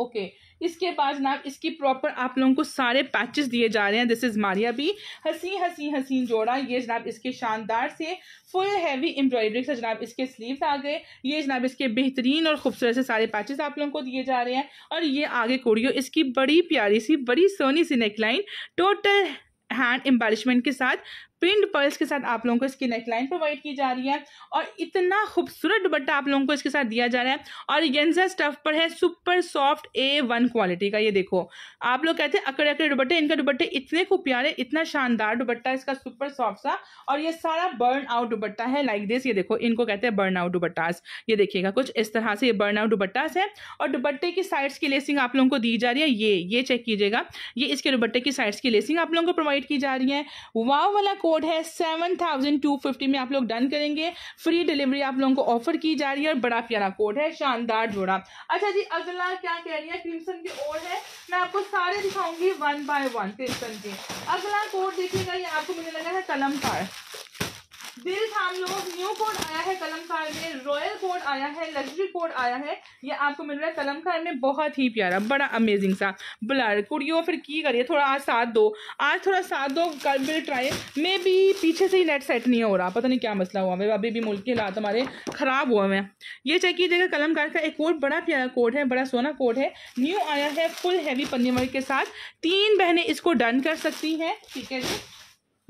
ओके okay. इसके बाद ना इसकी प्रॉपर आप लोगों को सारे पैचेस दिए जा रहे हैं दिस इज़ मारिया भी हसी हसी हसीन जोड़ा ये जनाब इसके शानदार से फुल हैवी एम्ब्रॉयडरी से जनाब इसके स्लीव्स आ गए ये जनाब इसके बेहतरीन और खूबसूरत से सारे पैचेस आप लोगों को दिए जा रहे हैं और ये आगे कोड़ियों इसकी बड़ी प्यारी सी बड़ी सोनी सी नेकलाइन टोटल हैंड एम्बालिशमेंट के साथ प्रिंट पर्ल्स के साथ आप लोगों को इसकी नेकलाइन प्रोवाइड की जा रही है और इतना खूबसूरत दुपट्टा आप लोगों को इसके साथ दिया जा रहा है और गेंजा स्टफ पर है super soft A one quality का ये देखो आप लोग कहते हैं अकड़े अकड़े दुपट्टे इनका दुपट्टे इतने खूब प्यारे इतना शानदार दुपट्टा इसका सुपर सॉफ्ट सा और ये सारा बर्न आउट दुपट्टा है लाइक दिस ये देखो इनको कहते हैं बर्न आउट दुपट्टास ये देखिएगा कुछ इस तरह से ये बर्न आउट दुपट्टास है और दुपट्टे की साइड्स की लेसिंग आप लोगों को दी जा रही है ये ये चेक कीजिएगा ये इसके दुपट्टे की साइड्स की लेसिंग आप लोगों को प्रोवाइड की जा रही है वाव वाला कोड है सेवन थाउजेंड टू फिफ्टी में आप लोग डन करेंगे फ्री डिलीवरी आप लोगों को ऑफर की जा रही है और बड़ा प्यारा कोड है शानदार जोड़ा अच्छा जी अगला क्या कह रही है क्रिमसन की ओर है मैं आपको सारे दिखाऊंगी वन बाय वन क्रिम्सन के अगला कोड देखिएगा ये आपको मुझे लगा है कलम पार दिल थाम लो न्यू कोड आया है कलमकार में रॉयल कोड आया है लग्जरी कोड आया है ये आपको मिल रहा है कलमकार में बहुत ही प्यारा बड़ा अमेजिंग सा ब्लर कुड़ियों फिर की करिए थोड़ा आज साथ दो आज थोड़ा साथ दो कल बिल ट्राई मे भी पीछे से ही नेट सेट नहीं हो रहा पता नहीं क्या मसला हुआ मेरे अभी भी मुल्क के हालात हमारे ख़राब हुआ हुए ये चेक कीजिएगा कलमकार का एक कोड बड़ा प्यारा कोड है बड़ा सोना कोड है न्यू आया है फुल हैवी पन्नी के साथ तीन बहनें इसको डन कर सकती हैं ठीक है जी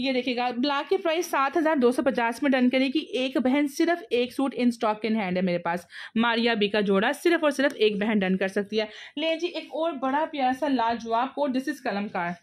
ये देखिएगा ब्लैक की प्राइस सात हज़ार दो सौ पचास में डन करेगी एक बहन सिर्फ एक suit in stock in hand है मेरे पास मारिया बी का जोड़ा सिर्फ और सिर्फ एक बहन डन कर सकती है ले जी एक और बड़ा प्यारा सा लाजवाब कोट दिस इज कलमकार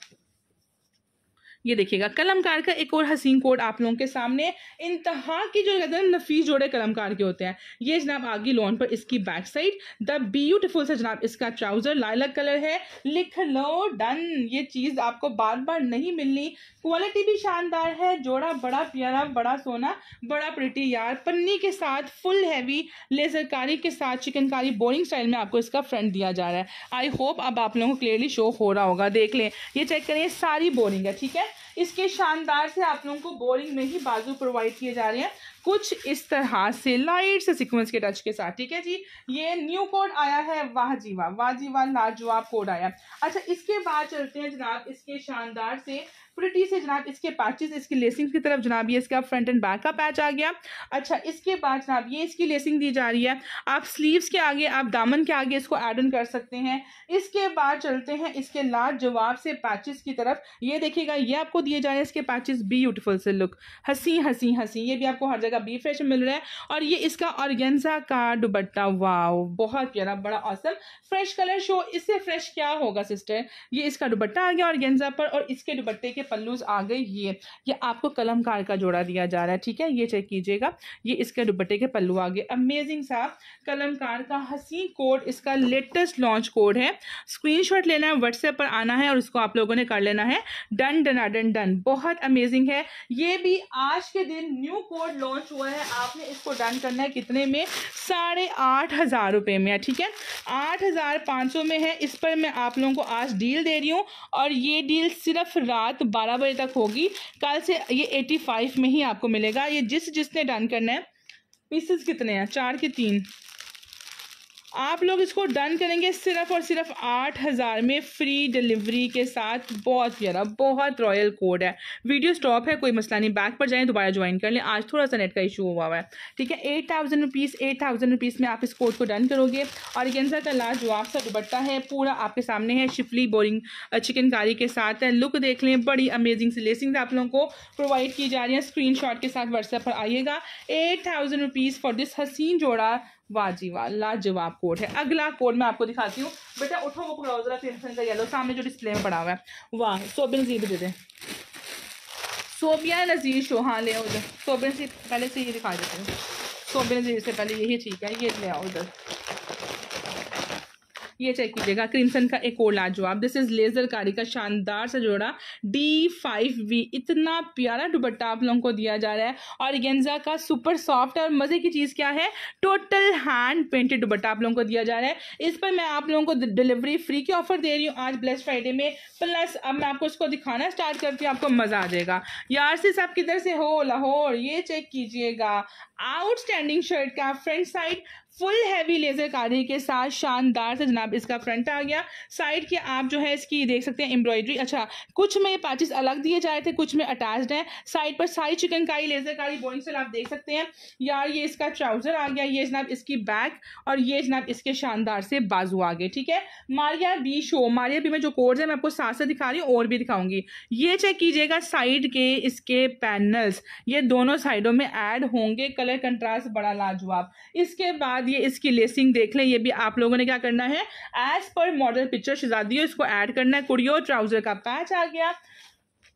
ये देखिएगा कलमकार का एक और हसीन कोड आप लोगों के सामने इंतहा की जो कहते हैं नफीस जोड़े कलमकार के होते हैं ये जनाब आगे लोन पर इसकी बैक साइड द ब्यूटिफुल से जनाब इसका ट्राउजर लालक कलर है लिख लो डन ये चीज़ आपको बार बार नहीं मिलनी क्वालिटी भी शानदार है जोड़ा बड़ा प्यारा बड़ा सोना बड़ा प्रिटी यार पन्नी के साथ फुल हैवी लेजरकारी के साथ चिकनकारी बोरिंग स्टाइल में आपको इसका फ्रंट दिया जा रहा है आई होप अब आप लोगों को क्लियरली शो हो रहा होगा देख लें ये चेक करें सारी बोरिंग है ठीक है इसके शानदार से आप लोगों को बोरिंग में ही बाजू प्रोवाइड किए जा रहे हैं कुछ इस तरह से लाइट से सिक्वेंस के टच के साथ ठीक है जी ये न्यू कोड आया है वाह जीवा वाह वाह लाजवाब कोड आया अच्छा इसके बाद चलते हैं जनाब इसके शानदार से प्रिटी से जनाब इसके पैचेस इसकी लेसिंग की तरफ जनाब ये इसका फ्रंट एंड बैक का पैच आ गया अच्छा इसके बाद जनाब ये इसकी लेसिंग दी जा रही है आप स्लीव्स के आगे आप दामन के आगे इसको एड ऑन कर सकते हैं इसके बाद चलते हैं इसके लार्ज जवाब से पैचेस की तरफ ये देखिएगा ये आपको दिए जा रहे हैं इसके पैचेस ब्यूटिफुल से लुक हंसी हंसी हंसी ये भी आपको हर जगह बी फ्रेश मिल रहा है और ये इसका ऑर्गेन्जा का दुबट्टा वाव बहुत प्यारा बड़ा औसम फ्रेश कलर शो इससे फ्रेश क्या होगा सिस्टर ये इसका दुबट्टा आ गया ऑर्गेन्जा पर और इसके दुबट्टे के पल्लूज आ गए ये ये आपको कलमकार का जोड़ा दिया जा रहा है ठीक है ये चेक कीजिएगा ये इसके दुपट्टे के पल्लू आ गए अमेजिंग सा कलमकार का हसी कोड इसका लेटेस्ट लॉन्च कोड है स्क्रीनशॉट लेना है व्हाट्सएप पर आना है और इसको आप लोगों ने कर लेना है डन डना डन डन बहुत अमेजिंग है ये भी आज के दिन न्यू कोड लॉन्च हुआ है आपने इसको डन करना है कितने में साढ़े आठ हज़ार रुपये में ठीक है आठ हज़ार पाँच सौ में है इस पर मैं आप लोगों को आज डील दे रही हूँ और ये डील सिर्फ रात बारह बजे तक होगी कल से ये एटी फाइव में ही आपको मिलेगा ये जिस जिसने डन करना है पीसेस कितने हैं चार के तीन आप लोग इसको डन करेंगे सिर्फ और सिर्फ आठ हज़ार में फ्री डिलीवरी के साथ बहुत प्यारा बहुत रॉयल कोड है वीडियो स्टॉप है कोई मसला नहीं बैक पर जाएँ दोबारा ज्वाइन कर लें आज थोड़ा सा नेट का इशू हुआ हुआ है ठीक है eight thousand rupees eight thousand rupees में आप इस कोड को डन करोगे और गेंजा का लास्ट जो आपका दुबट्टा है पूरा आपके सामने है शिफली बोरिंग चिकनकारी के साथ है लुक देख लें बड़ी अमेजिंग सी लेसिंग आप लोगों को प्रोवाइड की जा रही है स्क्रीन के साथ व्हाट्सएप पर आइएगा eight thousand rupees for this हसीन जोड़ा वाह जी वाह लाजवाब कोट है अगला कोड मैं आपको दिखाती हूँ बेटा उठो वो खुलाओ जरा पेंसिल का येलो सामने जो डिस्प्ले में पड़ा हुआ है वाह सोबिन जी दे दें सोबिया नज़ीर शो हाँ ले उधर सोबिन जी पहले से ये दिखा देते हैं सोबिन नज़ीर से पहले यही ठीक है ये ले आओ उधर ये चेक कीजिएगा क्रिमसन का एक और लाजवाब दिस इज कारी का शानदार सा जोड़ा डी फाइव वी इतना प्यारा दुपट्टा आप लोगों को दिया जा रहा है और गेंजा का सुपर सॉफ्ट और मज़े की चीज़ क्या है टोटल हैंड पेंटेड दुपट्टा आप लोगों को दिया जा रहा है इस पर मैं आप लोगों को डिलीवरी फ्री की ऑफर दे रही हूँ आज ब्लेस फ्राइडे में प्लस अब मैं आपको इसको दिखाना स्टार्ट करती हूँ आपको मज़ा आ जाएगा यार से आप किधर से हो लाहौर ये चेक कीजिएगा आउटस्टैंडिंग शर्ट का front side full heavy laser कार्य के साथ शानदार से जनाब इसका फ्रंट आ गया साइड के आप जो है इसकी देख सकते हैं एम्ब्रॉयडरी अच्छा कुछ में पैचेस अलग दिए जाए थे कुछ में अटैच्ड है साइड पर सारी चिकनकारी कारी बोइंग से आप देख सकते हैं यार ये इसका ट्राउजर आ गया ये जनाब इसकी बैक और ये जनाब इसके शानदार से बाजू आ गए ठीक है मारिया बी शो मारिया बी में जो कोर्स है मैं आपको साथ से दिखा रही हूँ और भी दिखाऊंगी ये चेक कीजिएगा साइड के इसके पैनल्स ये दोनों साइडों में एड होंगे कलर कंट्रास्ट बड़ा लाजवाब इसके बाद ये इसकी लेसिंग देख लें ये भी आप लोगों ने क्या करना है एज पर मॉडल पिक्चर शिजादी इसको ऐड करना है कुड़ियों ट्राउजर का पैच आ गया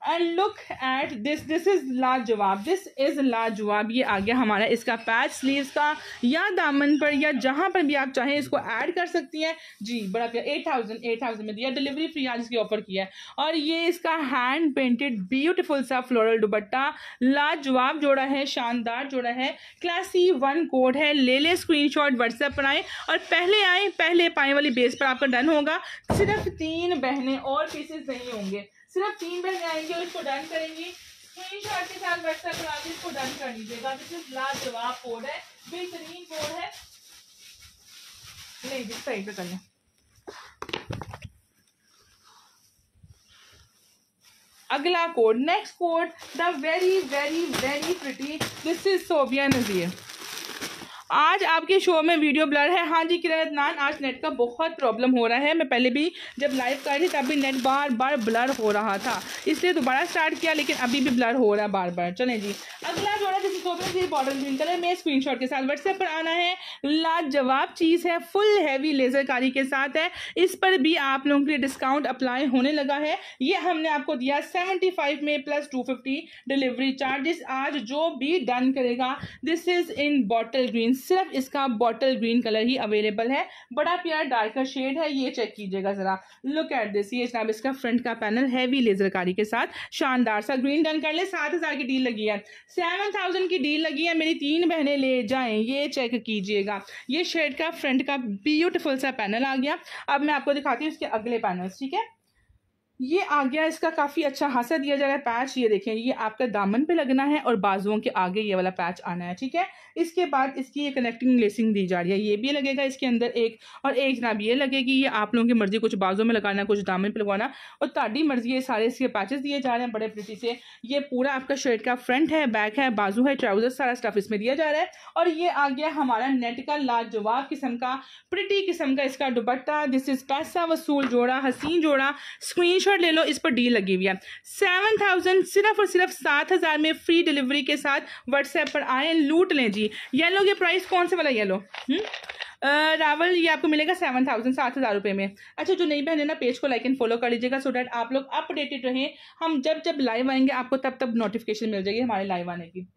and look at this this is लाजवाब दिस इज़ लाजवाब ये आ गया हमारा इसका पैच स्लीव का या दामन पर या जहाँ पर भी आप चाहें इसको ऐड कर सकती हैं जी बड़ा प्यार एट थाउजेंड एट थाउजेंड में दिया डिलीवरी फ्री आज इसकी ऑफर किया है और ये इसका हैंड पेंटेड ब्यूटिफुल सा फ्लोरल दुबट्टा लाजवाब जोड़ा है शानदार जोड़ा है क्लासी वन कोड है ले ले स्क्रीन शॉट व्हाट्सएप पर आए और पहले आए पहले पाए वाली बेस पर आपका डन होगा सिर्फ तीन बहने और पीसेस नहीं होंगे सिर्फ तीन बार जाएंगे और इसको डन करेंगे स्क्रीनशॉट के साथ व्हाट्सएप करा के इसको डन कर लीजिएगा दिस इज लाजवाब कोड है बेहतरीन कोड है नहीं जिस साइड पे कर लें अगला code next code the very very very pretty this is Sobia Nazir आज आपके शो में वीडियो ब्लर है हाँ जी किरण अदनान आज नेट का बहुत प्रॉब्लम हो रहा है मैं पहले भी जब लाइव कर रही तब भी नेट बार बार ब्लर हो रहा था इसलिए दोबारा स्टार्ट किया लेकिन अभी भी ब्लर हो रहा है बार बार चले जी अगला जोड़ा जिस तो बॉर्डर ग्रीन कलर में स्क्रीन के साथ व्हाट्सएप पर आना है लाजवाब चीज़ है फुल हैवी लेजरकारी के साथ है इस पर भी आप लोगों के लिए डिस्काउंट अप्लाई होने लगा है ये हमने आपको दिया सेवेंटी फाइव में plus two fifty delivery charges आज जो भी डन करेगा this is in bottle green सिर्फ इसका बॉटल ग्रीन कलर ही अवेलेबल है बड़ा प्यार डार्कर शेड है ये चेक कीजिएगा ज़रा लुक एट दिस ये जनाब इसका फ्रंट का पैनल हैवी लेजरकारी के साथ शानदार सा ग्रीन डन कर ले सात हज़ार की डील लगी है सेवन थाउजेंड की डील लगी है मेरी तीन बहने ले जाए ये चेक कीजिएगा ये शेड का फ्रंट का ब्यूटिफुल सा पैनल आ गया अब मैं आपको दिखाती हूँ इसके अगले पैनल ठीक है ये आ गया इसका काफ़ी अच्छा हासा दिया जा रहा है पैच ये देखें ये आपका दामन पे लगना है और बाजुओं के आगे ये वाला पैच आना है ठीक है इसके बाद इसकी ये कनेक्टिंग लेसिंग दी जा रही है ये भी लगेगा इसके अंदर एक और एक जनाब ये लगेगी ये आप लोगों की मर्जी कुछ बाजों में लगाना कुछ दामन पर लगवाना और ताड़ी मर्जी ये सारे इसके पैचेस दिए जा रहे हैं बड़े प्रति से ये पूरा आपका शर्ट का फ्रंट है बैक है बाजू है ट्राउजर सारा स्टफ इसमें दिया जा रहा है और ये आ गया हमारा नेट का लाजवाब किस्म का प्रिटी किस्म का इसका दुपट्टा दिस इज पैसा वसूल जोड़ा हसीन जोड़ा स्क्रीन ले लो इस पर डील लगी हुई है सेवन थाउजेंड सिर्फ और सिर्फ सात हज़ार में फ्री डिलीवरी के साथ व्हाट्सएप पर आए लूट लें जी जी येलो के प्राइस कौन से वाला येलो हम्म? रावल ये आपको मिलेगा सेवन थाउजेंड सात हज़ार रुपये में अच्छा जो नई बहन है ना पेज को लाइक एंड फॉलो कर लीजिएगा सो डैट आप लोग अपडेटेड रहें हम जब जब लाइव आएंगे आपको तब तब नोटिफिकेशन मिल जाएगी हमारे लाइव आने की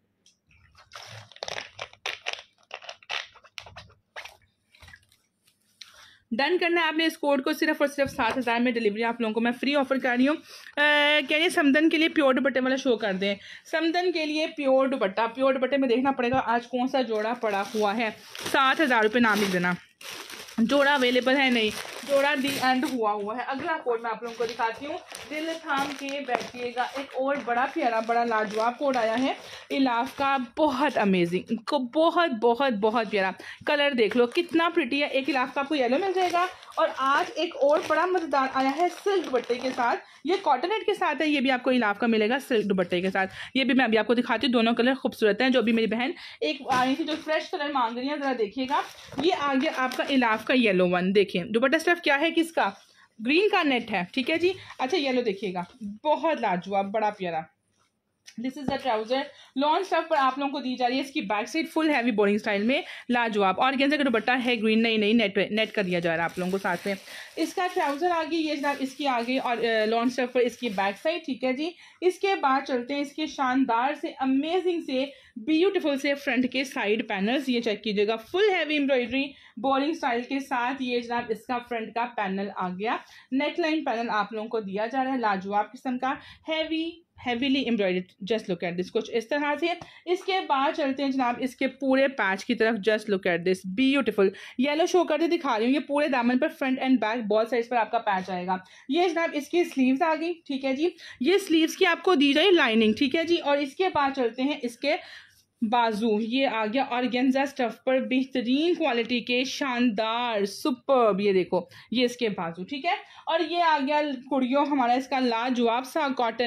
डन करना है आपने इस कोड को सिर्फ और सिर्फ सात हज़ार में डिलीवरी आप लोगों को मैं फ्री ऑफर कर रही हूँ कह रही समदन के लिए प्योर दुपट्टे वाला शो कर दें समदन के लिए प्योर दुपट्टा प्योर दुपट्टे में देखना पड़ेगा आज कौन सा जोड़ा पड़ा हुआ है सात हज़ार रुपये नाम लिख देना जोड़ा अवेलेबल है नहीं जोड़ा डी एंड हुआ हुआ है अगला कोड मैं आप लोगों को दिखाती हूँ दिल थाम के बैठिएगा एक और बड़ा प्यारा बड़ा लाजवाब कोड आया है इलाफ का बहुत अमेजिंग को बहुत बहुत बहुत प्यारा कलर देख लो कितना प्रिटी है एक इलाफ का आपको येलो मिल जाएगा और आज एक और बड़ा मजेदार आया है सिल्क दुपट्टे के साथ ये कॉटनेट के साथ है ये भी आपको इलाफ का मिलेगा सिल्क दुपट्टे के साथ ये भी मैं अभी आपको दिखाती हूँ दोनों कलर खूबसूरत हैं जो भी मेरी बहन एक आई थी जो फ्रेश कलर मांग रही है ज़रा देखिएगा ये आ गया आपका इलाफ का येलो वन देखिए दुपट्टा स्टफ क्या है किसका ग्रीन का नेट है ठीक है जी अच्छा येलो देखिएगा बहुत लाजवाब बड़ा प्यारा this is the trouser lawn stuff पर आप लोगों को दी जा रही है इसकी back side full heavy boring style में लाजवाब और कैसे का दुपट्टा है ग्रीन नहीं नहीं नेट नेट का दिया जा रहा है आप लोगों को साथ में इसका ट्राउजर आ गई ये जनाब इसकी आ गई और लॉन्ग स्टफ पर इसकी बैक साइड ठीक है जी इसके बाद चलते हैं इसके शानदार से अमेजिंग से ब्यूटिफुल से फ्रंट के साइड पैनल्स ये चेक कीजिएगा full heavy embroidery boring style के साथ ये जनाब इसका फ्रंट का पैनल आ गया नेकलाइन लाइन पैनल आप लोगों को दिया जा रहा है लाजवाब किस्म का heavy heavily embroidered just look at this कुछ इस तरह से इसके बाद चलते हैं जनाब इसके पूरे पैच की तरफ just look at this beautiful yellow show करके दिखा रही हूँ ये पूरे दामन पर front and back ball size पर आपका पैच आएगा ये जनाब इसकी स्लीव्स आ गई ठीक है जी ये स्लीव्स की आपको दी जाए लाइनिंग ठीक है जी और इसके बाद चलते हैं इसके बाजू ये आ गया ऑर्गेन्जा स्टफ पर बेहतरीन क्वालिटी के शानदार सुपर ये देखो ये इसके बाजू ठीक है और ये आ गया कुड़ियों हमारा इसका लाजवाब सा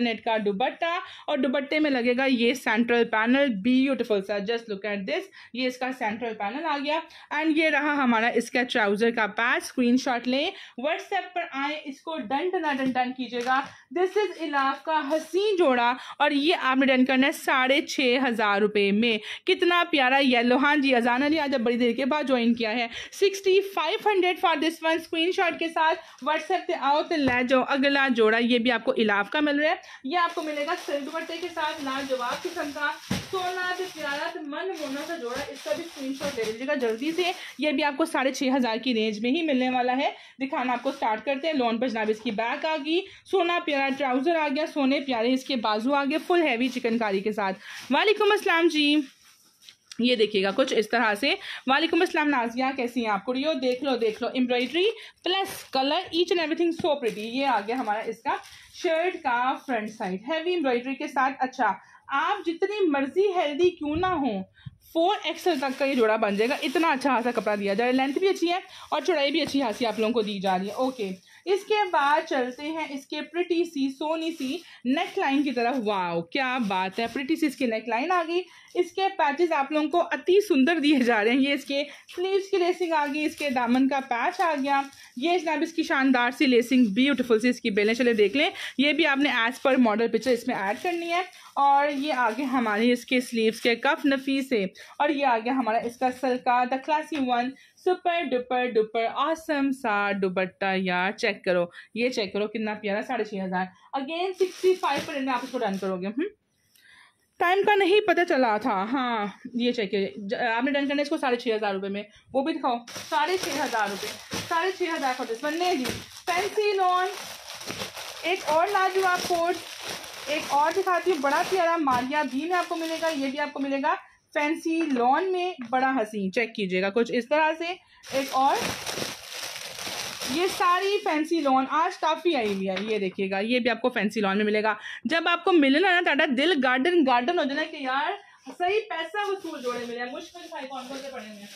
एट का दुबट्टा और दुबट्टे में लगेगा ये सेंट्रल पैनल ब्यूटीफुल सा जस्ट लुक एट दिस ये इसका सेंट्रल पैनल आ गया एंड ये रहा हमारा इसका ट्राउजर का पैच स्क्रीन शॉट लें व्हाट्सएप पर आए इसको डन डना डन डन कीजिएगा दिस इज इलाफ का हसीन जोड़ा और ये आपने डन करना है साढ़े छः हज़ार रुपये में में कितना प्यारा येलो हाँ जी अजान अली आज बड़ी देर के बाद ज्वाइन किया है sixty five hundred for this one screenshot के साथ व्हाट्सएप पे आओ तो ले जाओ अगला जोड़ा ये भी आपको इलाफ का मिल रहा है ये आपको मिलेगा सिल्क दुपट्टे के साथ लाजवाब किस्म का सोना से तो प्यारा तो मन मोना का जोड़ा इसका भी स्क्रीन ले लीजिएगा जल्दी से ये भी आपको साढ़े छह हज़ार की रेंज में ही मिलने वाला है दिखाना आपको स्टार्ट करते हैं लोन पंजनाब इसकी बैक आ गई सोना प्यारा ट्राउज़र आ गया सोने प्यारे इसके बाजू आ गए फुल हैवी चिकनकारी के साथ वालेकुम असलम जी ये देखिएगा कुछ इस तरह से वालेकुम अस्सलाम नाजिया कैसी हैं आप कुड़ियो देख लो देख लो embroidery plus colour each and everything so pretty ये आ गया हमारा इसका शर्ट का फ्रंट साइड हैवी एम्ब्रॉयडरी के साथ अच्छा आप जितनी मर्जी हेल्दी क्यों ना हो फोर एक्सल तक का ये जोड़ा बन जाएगा इतना अच्छा खासा कपड़ा दिया जा रहा है लेंथ भी अच्छी है और चौड़ाई भी अच्छी खासी आप लोगों को दी जा रही है ओके इसके बाद चलते हैं इसके प्रिटी सी सोनी सी नेक लाइन की तरफ वाओ क्या बात है प्रिटी सी इसकी नेक लाइन आ गई इसके पैचेस आप लोगों को अति सुंदर दिए जा रहे हैं ये इसके स्लीव्स की लेसिंग आ गई इसके दामन का पैच आ गया ये जनाब इसकी शानदार सी लेसिंग ब्यूटीफुल सी इसकी बेलें चले देख लें ये भी आपने एज पर मॉडल पिक्चर इसमें ऐड करनी है और ये आगे हमारे इसके स्लीव्स के कफ नफी से और ये आगे हमारा इसका सलका the classy one super duper duper awesome सा दुपट्टा यार चेक करो ये चेक करो कितना प्यारा साढ़े छः हज़ार अगेन सिक्सटी फाइव पर आप इसको डन करोगे टाइम हम्म। का नहीं पता चला था हाँ ये चेक करिए आपने डन करना इसको साढ़े छः हज़ार रुपये में वो भी दिखाओ साढ़े छः हज़ार रुपये साढ़े छः हज़ार का बनने जी फैंसी लॉन एक और ला लाजवाब आपको एक और दिखाती हूँ बड़ा प्यारा मारिया भी में आपको मिलेगा ये भी आपको मिलेगा फैंसी लॉन में बड़ा हसीन चेक कीजिएगा कुछ इस तरह से एक और ये सारी फैंसी लॉन आज काफ़ी आई हुई है ये देखिएगा ये भी आपको फैंसी लॉन में मिलेगा जब आपको मिले ना टाटा दिल गार्डन गार्डन हो जाना कि यार सही पैसा वसूल जोड़े मिले मुश्किल था कौन कौन से पड़े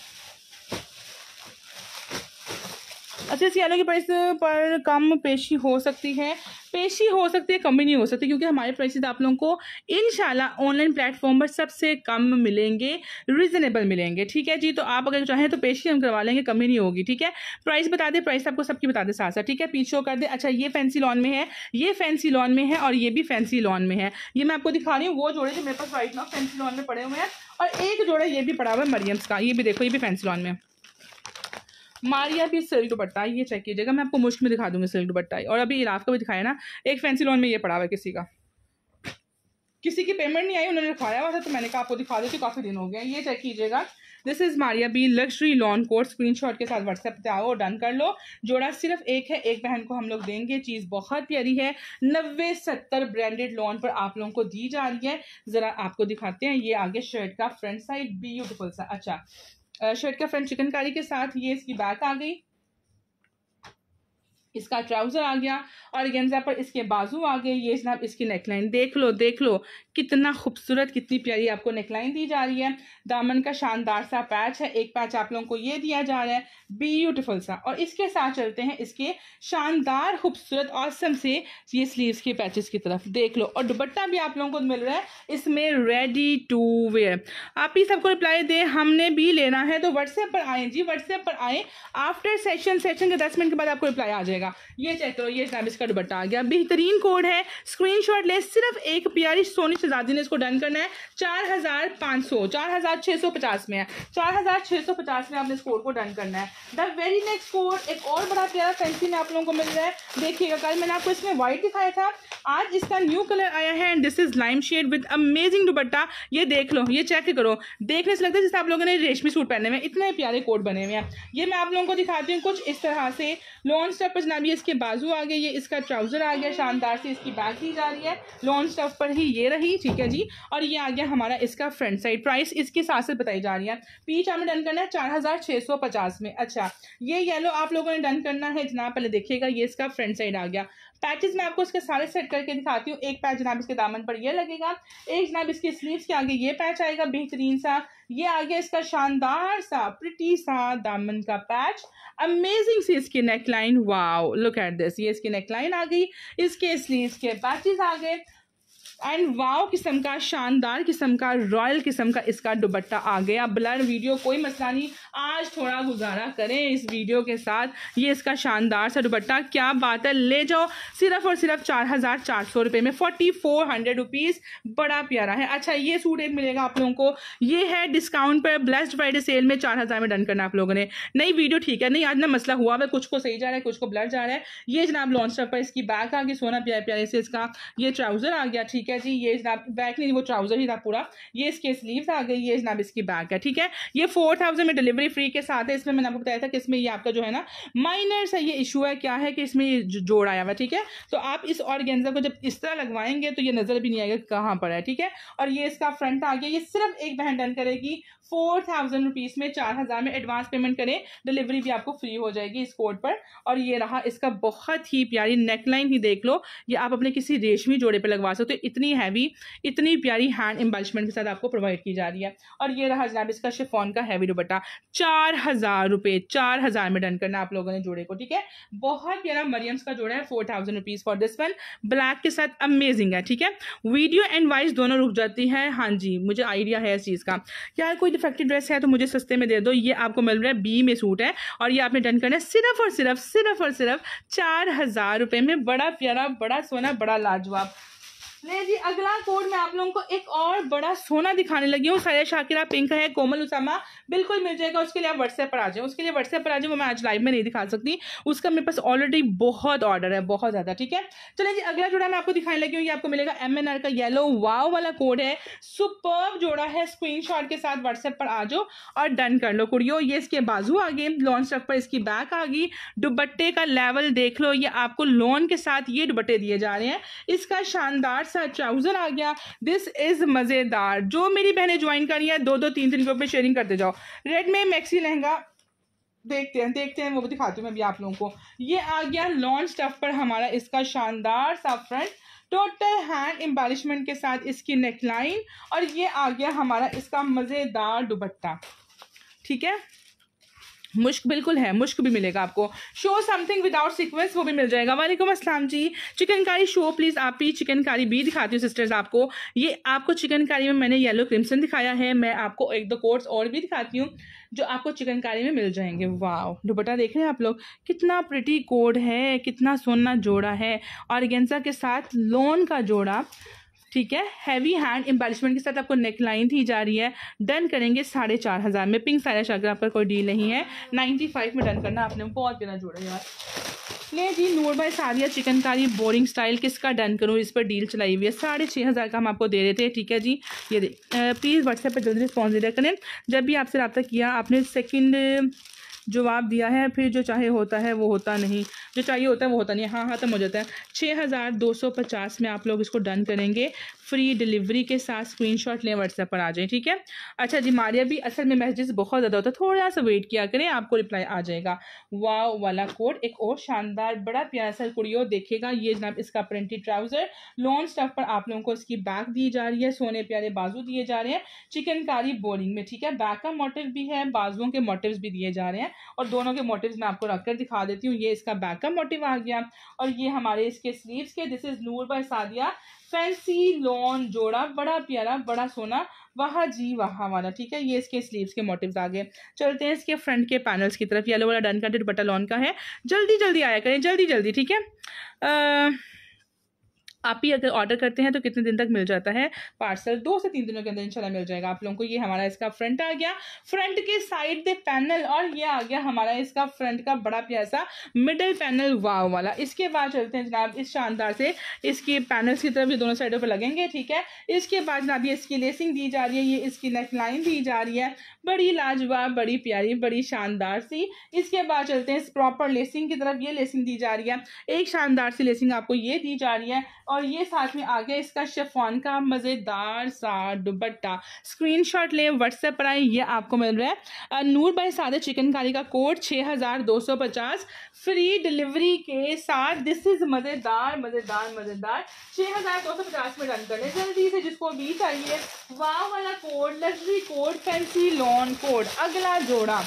अच्छा इसकी आलू की प्राइस पर कम पेशी हो सकती है पेशी हो सकती है कम भी नहीं हो सकती क्योंकि हमारे प्राइसेस आप लोगों को इन ऑनलाइन प्लेटफॉर्म पर सबसे कम मिलेंगे रिजनेबल मिलेंगे ठीक है जी तो आप अगर चाहें तो पेशी हम करवा लेंगे कमी नहीं होगी ठीक है प्राइस बता दें प्राइस आपको सबकी बता दें साथ साथ ठीक है पीछे कर दे अच्छा ये फैंसी लॉन में है ये फैंसी लॉन में है और ये भी फैंसी लॉन में है ये मैं आपको दिखा रही हूँ वो जोड़े जो मेरे पास वाइट ना फैंसी लॉन में पड़े हुए हैं और एक जोड़ा ये भी पड़ा हुआ है मरियम्स का ये भी देखो ये भी फैंसी लॉन में मारिया भी सिल्क दुपट्टा ये चेक कीजिएगा मैं आपको मुश्क में दिखा दूंगी सिल्क दुपट्टा और अभी इराफ का भी दिखाया ना एक फैंसी लोन में ये पड़ा हुआ किसी का किसी की पेमेंट नहीं आई उन्होंने रखवाया हुआ था तो मैंने कहा आपको दिखा देती काफ़ी दिन हो गए ये चेक कीजिएगा this is Maria B luxury lawn code screenshot के साथ व्हाट्सएप पे आओ डन कर लो जोड़ा सिर्फ एक है एक बहन को हम लोग देंगे चीज़ बहुत प्यारी है नब्बे सत्तर ब्रांडेड लॉन पर आप लोगों को दी जा रही है ज़रा आपको दिखाते हैं ये आगे शर्ट का फ्रंट साइड ब्यूटिफुल सा अच्छा शर्ट का फ्रंट चिकनकारी के साथ ये इसकी बैक आ गई इसका ट्राउज़र आ गया और गेंजा पर इसके बाजू आ गए ये जनाब इसकी नेकलाइन देख लो देख लो कितना खूबसूरत कितनी प्यारी आपको नेकलाइन दी जा रही है दामन का शानदार सा पैच है एक पैच आप लोगों को ये दिया जा रहा है ब्यूटीफुल सा और इसके साथ चलते हैं इसके शानदार खूबसूरत औसम से ये स्लीव के पैचेस की तरफ देख लो और दुपट्टा भी आप लोगों को मिल रहा है इसमें रेडी टू वेयर आप ही सबको रिप्लाई दें हमने भी लेना है तो व्हाट्सएप पर आए जी व्हाट्सएप पर आए आफ्टर सेशन सेशन के दस मिनट के बाद आपको रिप्लाई आ जाएगा जाएगा ये चेक करो ये इस्लामिक इसका दुबट्टा आ गया बेहतरीन कोड है स्क्रीनशॉट ले सिर्फ एक प्यारी सोनी शहजादी ने इसको डन करना है चार हज़ार पाँच सौ चार हज़ार छः सौ पचास में है चार हज़ार छः सौ पचास में आपने इस कोड को डन करना है द वेरी नेक्स्ट कोड एक और बड़ा प्यारा फैंसी में आप लोगों को मिल रहा है देखिएगा कल मैंने आपको इसमें व्हाइट दिखाया था आज इसका न्यू कलर आया है and this is lime shade with amazing dupatta ये देख लो ये चेक करो देखने से लगता है जैसे आप लोगों ने रेशमी सूट पहने में इतने प्यारे कोड बने हुए हैं ये मैं आप लोगों को दिखाती हूँ कुछ इस तरह से लॉन्च स्टेप जनाब ये इसके बाजू आ गए ये इसका ट्राउज़र आ गया शानदार से इसकी बैक ली जा रही है लॉन्ग स्टफ पर ही ये रही ठीक है जी और ये आ गया हमारा इसका फ्रंट साइड प्राइस इसके साथ से बताई जा रही है पीच हमें डन करना है चार में अच्छा ये येलो आप लोगों ने डन करना है जनाब पहले देखिएगा ये इसका फ्रंट साइड आ गया पैचेज मैं आपको इसके सारे सेट करके दिखाती हूँ एक पैच जनाब इसके दामन पर ये लगेगा एक जनाब इसके स्लीव्स के आगे ये पैच आएगा बेहतरीन सा ये आ गया इसका शानदार सा प्रिटी सा दामन का पैच अमेजिंग सी इसकी neckline wow look at this ये इसकी नेकलाइन आ गई इसके स्लीव्स के पैचेस आ गए एंड वाव किस्म का शानदार किस्म का रॉयल किस्म का इसका दुबट्टा आ गया ब्लर वीडियो कोई मसला नहीं आज थोड़ा गुजारा करें इस वीडियो के साथ ये इसका शानदार सा दुबट्टा क्या बात है ले जाओ सिर्फ और सिर्फ चार हज़ार चार सौ रुपये में फोर्टी फोर हंड्रेड रुपीज़ बड़ा प्यारा है अच्छा ये सूट एक मिलेगा आप लोगों को ये है डिस्काउंट पर ब्लेस्ड फ्राइडे सेल में चार हज़ार में डन करना आप लोगों ने नई वीडियो ठीक है नहीं आज ना मसला हुआ है कुछ को सही जा रहा है कुछ को ब्लर जा रहा है ये जनाब लॉन्स्टर पर इसकी बैक आ गई सोना प्यार प्यारे से इसका ये ट्राउज़र आ गया ठीक है है जी ये जनाब बैक नहीं वो ट्राउज़र ही था पूरा ये इसके स्लीव्स आ गई ये जनाब इसकी बैग है ठीक है ये फोर थाउजेंड में डिलीवरी फ्री के साथ है इसमें मैंने आपको बताया था कि इसमें ये आपका जो है ना माइनर सा ये इशू है क्या है कि इसमें ये जोड़ आया हुआ ठीक है तो आप इस ऑर्गेन्जा को जब इस तरह लगवाएंगे तो ये नज़र भी नहीं आएगा कहाँ पर है ठीक है और ये इसका फ्रंट आ गया ये सिर्फ एक बहन डन करेगी फोर थाउजेंड रुपीज़ में चार हज़ार में एडवांस पेमेंट करें डिलीवरी भी आपको फ्री हो जाएगी इस कोड पर और ये रहा इसका बहुत ही प्यारी नेकलाइन ही देख लो ये आप अपने किसी रेशमी जोड़े पर लगवा सकते हो तो इतनी हैवी इतनी प्यारी हैंड एम्बल्शमेंट के साथ आपको प्रोवाइड की जा रही है और ये रहा जनाब इसका शिफोन का हैवी दुपट्टा चार हज़ार रुपये चार हज़ार में डन करना आप लोगों ने जोड़े को ठीक है बहुत प्यारा मरियम्स का जोड़ा है four thousand rupees for this one black के साथ अमेजिंग है ठीक है वीडियो एंड वाइस दोनों रुक जाती है हाँ जी मुझे आइडिया है इस चीज़ का यार कोई फैक्ट्री ड्रेस है तो मुझे सस्ते में दे दो ये आपको मिल रहा है बी में सूट है और ये आपने डन करना है सिर्फ और सिर्फ सिर्फ और सिर्फ चार हज़ार रुपए में बड़ा प्यारा बड़ा सोना बड़ा लाजवाब ले जी अगला कोड मैं आप लोगों को एक और बड़ा सोना दिखाने लगी हूँ सारे शाकिरा पिंक है कोमल उसामा बिल्कुल मिल जाएगा उसके लिए आप व्हाट्सएप पर आ जाए उसके लिए व्हाट्सएप पर आ जाए वो मैं आज लाइव में नहीं दिखा सकती उसका मेरे पास ऑलरेडी बहुत ऑर्डर है बहुत ज़्यादा ठीक है चलिए जी अगला जोड़ा मैं आपको दिखाने लगी हूँ ये आपको मिलेगा एम एन आर का येलो वाव वाला कोड है सुपर जोड़ा है स्क्रीन शॉट के साथ व्हाट्सएप पर आ जाओ और डन कर लो कुड़ियो ये इसके बाजू आ गए लॉन्च रख पर इसकी बैक आ गई दुबट्टे का लेवल देख लो ये आपको लोन के साथ ये दुबट्टे दिए जा रहे हैं इसका शानदार सा ट्राउज़र आ गया दिस इज़ मज़ेदार जो मेरी बहनें ज्वाइन करी है दो दो तीन तीन ग्रुप में शेयरिंग करते जाओ रेड में मैक्सी लहंगा देखते हैं देखते हैं वो भी दिखाती हूँ मैं भी आप लोगों को ये आ गया लॉन्च स्टफ पर हमारा इसका शानदार सा फ्रंट टोटल हैंड एम्बालिशमेंट के साथ इसकी नेकलाइन और ये आ गया हमारा इसका मज़ेदार दुबट्टा ठीक है मुश्क बिल्कुल है मुश्क भी मिलेगा आपको शो समथिंग विदाउट सीक्वेंस वो भी मिल जाएगा वालेकुम असलम जी चिकनकारी शो प्लीज़ आप ही चिकनकारी भी दिखाती हूँ सिस्टर्स आपको ये आपको चिकनकारी में मैंने येलो क्रिम्सन दिखाया है मैं आपको एक दो कोर्ट्स और भी दिखाती हूँ जो आपको चिकनकारी में मिल जाएंगे वाह दुपट्टा देख रहे हैं आप लोग कितना प्रिटी कोड है कितना सोना जोड़ा है और के साथ लोन का जोड़ा ठीक है हैवी हैंड एम्बेलिशमेंट के साथ आपको नेक लाइन दी जा रही है डन करेंगे साढ़े चार हज़ार में पिंक साइड अगर आपका कोई डील नहीं है नाइन्टी फाइव में डन करना आपने बहुत बिना जोड़ा यार ले जी नूर बाई का चिकनकारी बोरिंग स्टाइल किसका डन करूँ इस पर डील चलाई हुई है साढ़े छः हज़ार का हम आपको दे रहे थे ठीक है जी ये प्लीज़ व्हाट्सएप पर जल्दी रिस्पॉन्स दे करें जब भी आपसे रब्ता किया आपने सेकेंड जवाब दिया है फिर जो चाहे होता है वो होता नहीं जो चाहिए होता है वो होता नहीं हाँ ख़त्म हाँ, हो जाता है छः हज़ार दो सौ पचास में आप लोग इसको डन करेंगे फ्री डिलीवरी के साथ स्क्रीनशॉट लें व्हाट्सएप पर आ जाए ठीक है अच्छा जी मारिया भी असल में मैसेजेस बहुत ज़्यादा होता है थोड़ा सा वेट किया करें आपको रिप्लाई आ जाएगा वाव वाला कोड एक और शानदार बड़ा प्यारा सा कुड़ियो देखेगा ये जनाब इसका प्रिंटेड ट्राउज़र लॉन्ग स्टफ पर आप लोगों को इसकी बैक दी जा रही है सोने प्यारे बाजू दिए जा रहे हैं चिकनकारी बोरिंग में ठीक है बैक का मोटिव भी है बाजुओं के मोटिव भी दिए जा रहे हैं और दोनों के मोटिव मैं आपको रख कर दिखा देती हूँ ये इसका बैक का मोटिव आ गया और ये हमारे इसके स्लीव के this is Noor by Sadia fancy lawn जोड़ा बड़ा प्यारा बड़ा सोना वाह जी वाह वाला ठीक है ये इसके स्लीव्स के मोटिव्स आ गए चलते हैं इसके फ्रंट के पैनल्स की तरफ येलो वाला डन का डिट बटा लॉन का है जल्दी जल्दी आया करें जल्दी जल्दी ठीक है आ... आप ही अगर ऑर्डर करते हैं तो कितने दिन तक मिल जाता है पार्सल दो से तीन दिनों के अंदर इंशाल्लाह मिल जाएगा आप लोगों को ये हमारा इसका फ्रंट आ गया फ्रंट के साइड दे पैनल और ये आ गया हमारा इसका फ्रंट का बड़ा प्यासा मिडल पैनल वाव वाला इसके बाद चलते हैं जनाब इस शानदार से इसके पैनल की तरफ ये दोनों साइडों पर लगेंगे ठीक है इसके बाद जनाब ये इसकी लेसिंग दी जा रही है ये इसकी नेक लाइन दी जा रही है बड़ी लाजवाब बड़ी प्यारी बड़ी शानदार सी इसके बाद चलते हैं इस प्रॉपर लेसिंग की तरफ ये लेसिंग दी जा रही है एक शानदार सी लेसिंग आपको ये दी जा रही है और ये साथ में आ गया इसका शेफॉन का मज़ेदार सा दुपट्टा स्क्रीन शॉट ले व्हाट्सएप पर आए ये आपको मिल रहा है नूर बाई सादे चिकनकारी का कोड छः हज़ार दो सौ पचास फ्री डिलीवरी के साथ दिस इज़ मज़ेदार मज़ेदार मज़ेदार छः हज़ार दो सौ पचास में रन करें जल्दी से जिसको भी चाहिए वाह वाला code luxury code fancy lawn code अगला जोड़ा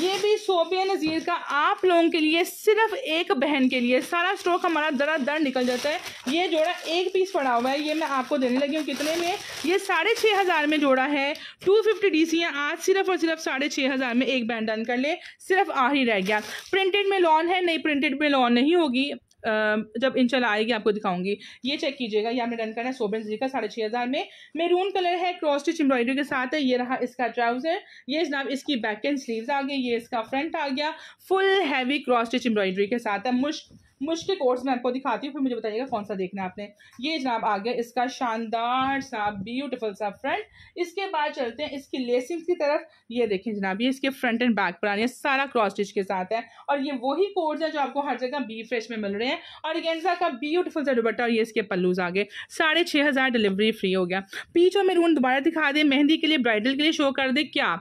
ये भी सोबिया नज़ीर का आप लोगों के लिए सिर्फ एक बहन के लिए सारा स्टॉक हमारा दरा दर निकल जाता है ये जोड़ा एक पीस पड़ा हुआ है ये मैं आपको देने लगी हूँ कितने में ये साढ़े छः हज़ार में जोड़ा है टू फिफ्टी डी सी आज सिर्फ और सिर्फ साढ़े छः हज़ार में एक बैंड डन कर ले सिर्फ आ ही रह गया प्रिंटेड में लॉन है नहीं प्रिंटेड में लॉन नहीं होगी जब इंशाल्लाह आएगी आपको दिखाऊंगी ये चेक कीजिएगा ये हमने डन करना है सोबे जी का साढ़े छः हज़ार में मेरून कलर है क्रॉस स्टिच एम्ब्रॉयडरी के साथ है ये रहा इसका ट्राउज़र ये जनाब इसकी बैक एंड स्लीव्स आ गई ये इसका फ्रंट आ गया full heavy cross stitch embroidery के साथ है मुश्क मुश्किल कोर्स मैं आपको दिखाती हूँ फिर मुझे बताइएगा कौन सा देखना है आपने ये जनाब आ गया इसका शानदार सा ब्यूटीफुल सा फ्रंट इसके बाद चलते हैं इसकी लेसिंग की तरफ ये देखें जनाब ये इसके फ्रंट एंड बैक पर आने है सारा क्रॉस स्टिच के साथ है और ये वही कोर्स है जो आपको हर जगह बी फ्रेश में मिल रहे हैं और गेंजा का ब्यूटीफुल सा दुबट्टा और ये इसके पल्लूज आ गए साढ़े छः हज़ार डिलीवरी फ्री हो गया पीछे मेरून दोबारा दिखा दें मेहंदी के लिए ब्राइडल के लिए शो कर दे क्या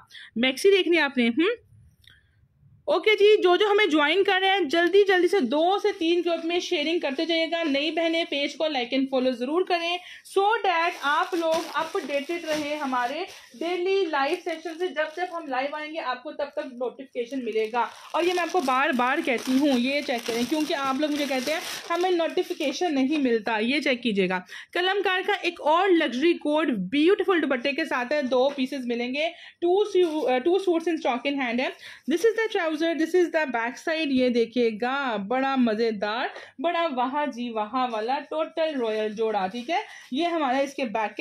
मैक्सी देखनी आपने हुँ? हम्म? ओके जी जो जो हमें ज्वाइन कर रहे हैं जल्दी जल्दी से दो से तीन ग्रुप में शेयरिंग करते जाइएगा नई बहने पेज को लाइक एंड फॉलो जरूर करें सो so डैट आप लोग अपडेटेड रहे हमारे डेली लाइव सेशन से जब जब हम लाइव आएंगे आपको तब तक नोटिफिकेशन मिलेगा और ये मैं आपको बार बार कहती हूँ ये चेक करें क्योंकि आप लोग मुझे कहते हैं हमें नोटिफिकेशन नहीं मिलता ये चेक कीजिएगा कलमकार का एक और लग्जरी कोड ब्यूटिफुल दुपट्टे के साथ है दो पीसेस मिलेंगे two two suits in stock in hand है दिस इज द ट्रेवल जो है this is the back side ये देखिएगा बड़ा मजेदार बड़ा वहां जी वहां वाला टोटल रॉयल जोड़ा ठीक है ये हमारा इसके बैक